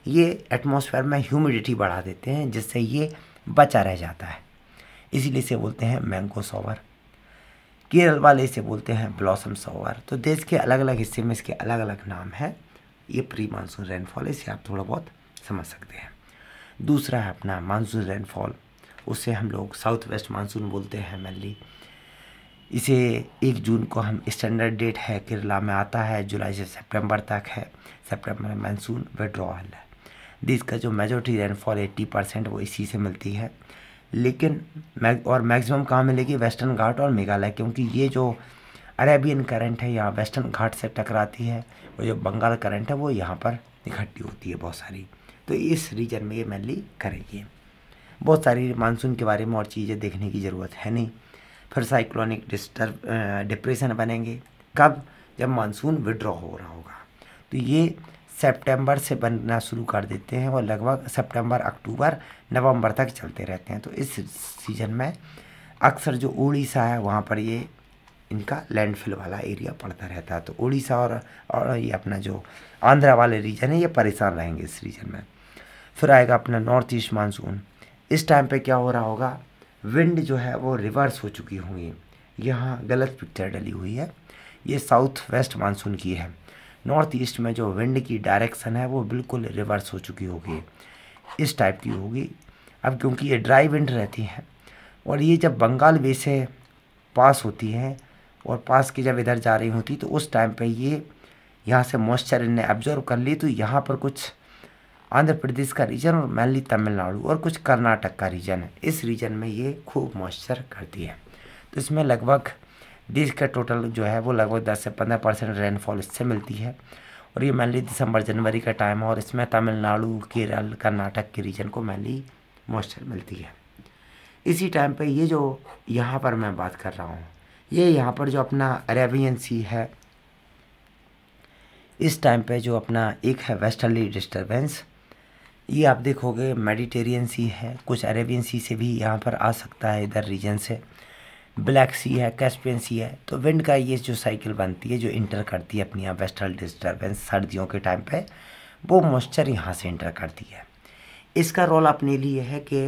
ये एटमॉस्फेयर में ह्यूमिडिटी बढ़ा देते हैं जिससे ये बचा रह जाता है इसीलिए इसे बोलते हैं मैंगो सॉवर केरल वाले इसे बोलते हैं ब्लॉसम सोवर तो देश के अलग अलग हिस्से में इसके अलग अलग नाम है ये प्री मानसून रेनफॉल इसे आप थोड़ा बहुत समझ सकते हैं दूसरा है अपना मानसून रेनफॉल उसे हम लोग साउथ वेस्ट मानसून बोलते हैं मेनली इसे एक जून को हम स्टैंडर्ड डेट है केरला में आता है जुलाई से सेप्टेम्बर तक है सेप्टेम्बर में मानसून विड्रॉल है देश का जो मेजोरिटी रेनफॉल एट्टी परसेंट वो इसी से मिलती है लेकिन और मैक्सिमम कहाँ मिलेगी वेस्टर्न घाट और मेघालय क्योंकि ये जो अरेबियन करंट है यहाँ वेस्टर्न घाट से टकराती है और जो बंगाल करंट है वो यहाँ पर इकट्ठी होती है बहुत सारी तो इस रीजन में ये मेनली करेगी बहुत सारी मानसून के बारे में और चीज़ें देखने की ज़रूरत है नहीं फिर साइक्लोनिक डिस्टर्ब डिप्रेशन बनेंगे कब जब मानसून विड्रॉ हो रहा होगा तो ये सितंबर से बनना शुरू कर देते हैं और लगभग सितंबर अक्टूबर नवंबर तक चलते रहते हैं तो इस सीज़न में अक्सर जो उड़ीसा है वहाँ पर ये इनका लैंडफिल वाला एरिया पड़ता रहता है तो उड़ीसा और और ये अपना जो आंध्रा वाले रीजन है ये परेशान रहेंगे इस रीजन में फिर आएगा अपना नॉर्थ ईस्ट मानसून इस टाइम पर क्या हो रहा होगा विंड जो है वो रिवर्स हो चुकी होंगी यहाँ गलत पिक्चर डली हुई है ये साउथ वेस्ट मानसून की है नॉर्थ ईस्ट में जो विंड की डायरेक्शन है वो बिल्कुल रिवर्स हो चुकी होगी इस टाइप की होगी अब क्योंकि ये ड्राई विंड रहती है और ये जब बंगाल वे से पास होती है और पास की जब इधर जा रही होती तो उस टाइम पे ये यहाँ से मॉइस्चर इनने एब्जॉर्व कर ली तो यहाँ पर कुछ आंध्र प्रदेश का रीजन और मेनली तमिलनाडु और कुछ कर्नाटक का रीजन है इस रीजन में ये खूब मॉइस्चर करती है तो इसमें लगभग देश का टोटल जो है वो लगभग दस से पंद्रह परसेंट रेनफॉल इससे मिलती है और ये मेनली दिसंबर जनवरी का टाइम है और इसमें तमिलनाडु केरल कर्नाटक के रीजन को मेनली मॉइस्चर मिलती है इसी टाइम पर ये जो यहाँ पर मैं बात कर रहा हूँ ये यहाँ पर जो अपना अरेबियन सी है इस टाइम पे जो अपना एक है वेस्टर्ली डिस्टर्बेंस ये आप देखोगे मेडिटेरियन सी है कुछ अरेबियन सी से भी यहाँ पर आ सकता है इधर रीजन से ब्लैक सी है कैस्पियन सी है तो विंड का ये जो साइकिल बनती है जो इंटर करती है अपनी यहाँ वेस्टर्न डिस्टर्बेंस सर्दियों के टाइम पे वो मॉइस्चर यहाँ से इंटर करती है इसका रोल अपने लिए है कि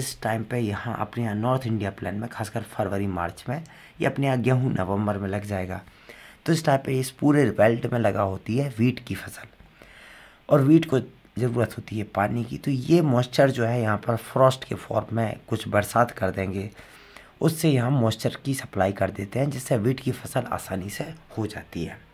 इस टाइम पे यहाँ अपने यहाँ नॉर्थ इंडिया प्लान में खासकर फरवरी मार्च में ये अपने यहाँ गेहूँ नवम्बर में लग जाएगा तो इस टाइम पर इस पूरे बेल्ट में लगा होती है वीट की फसल और वीट को ज़रूरत होती है पानी की तो ये मॉइस्चर जो है यहाँ पर फ्रॉस्ट के फॉर्म में कुछ बरसात कर देंगे उससे यहाँ मॉइस्चर की सप्लाई कर देते हैं जिससे वीट की फसल आसानी से हो जाती है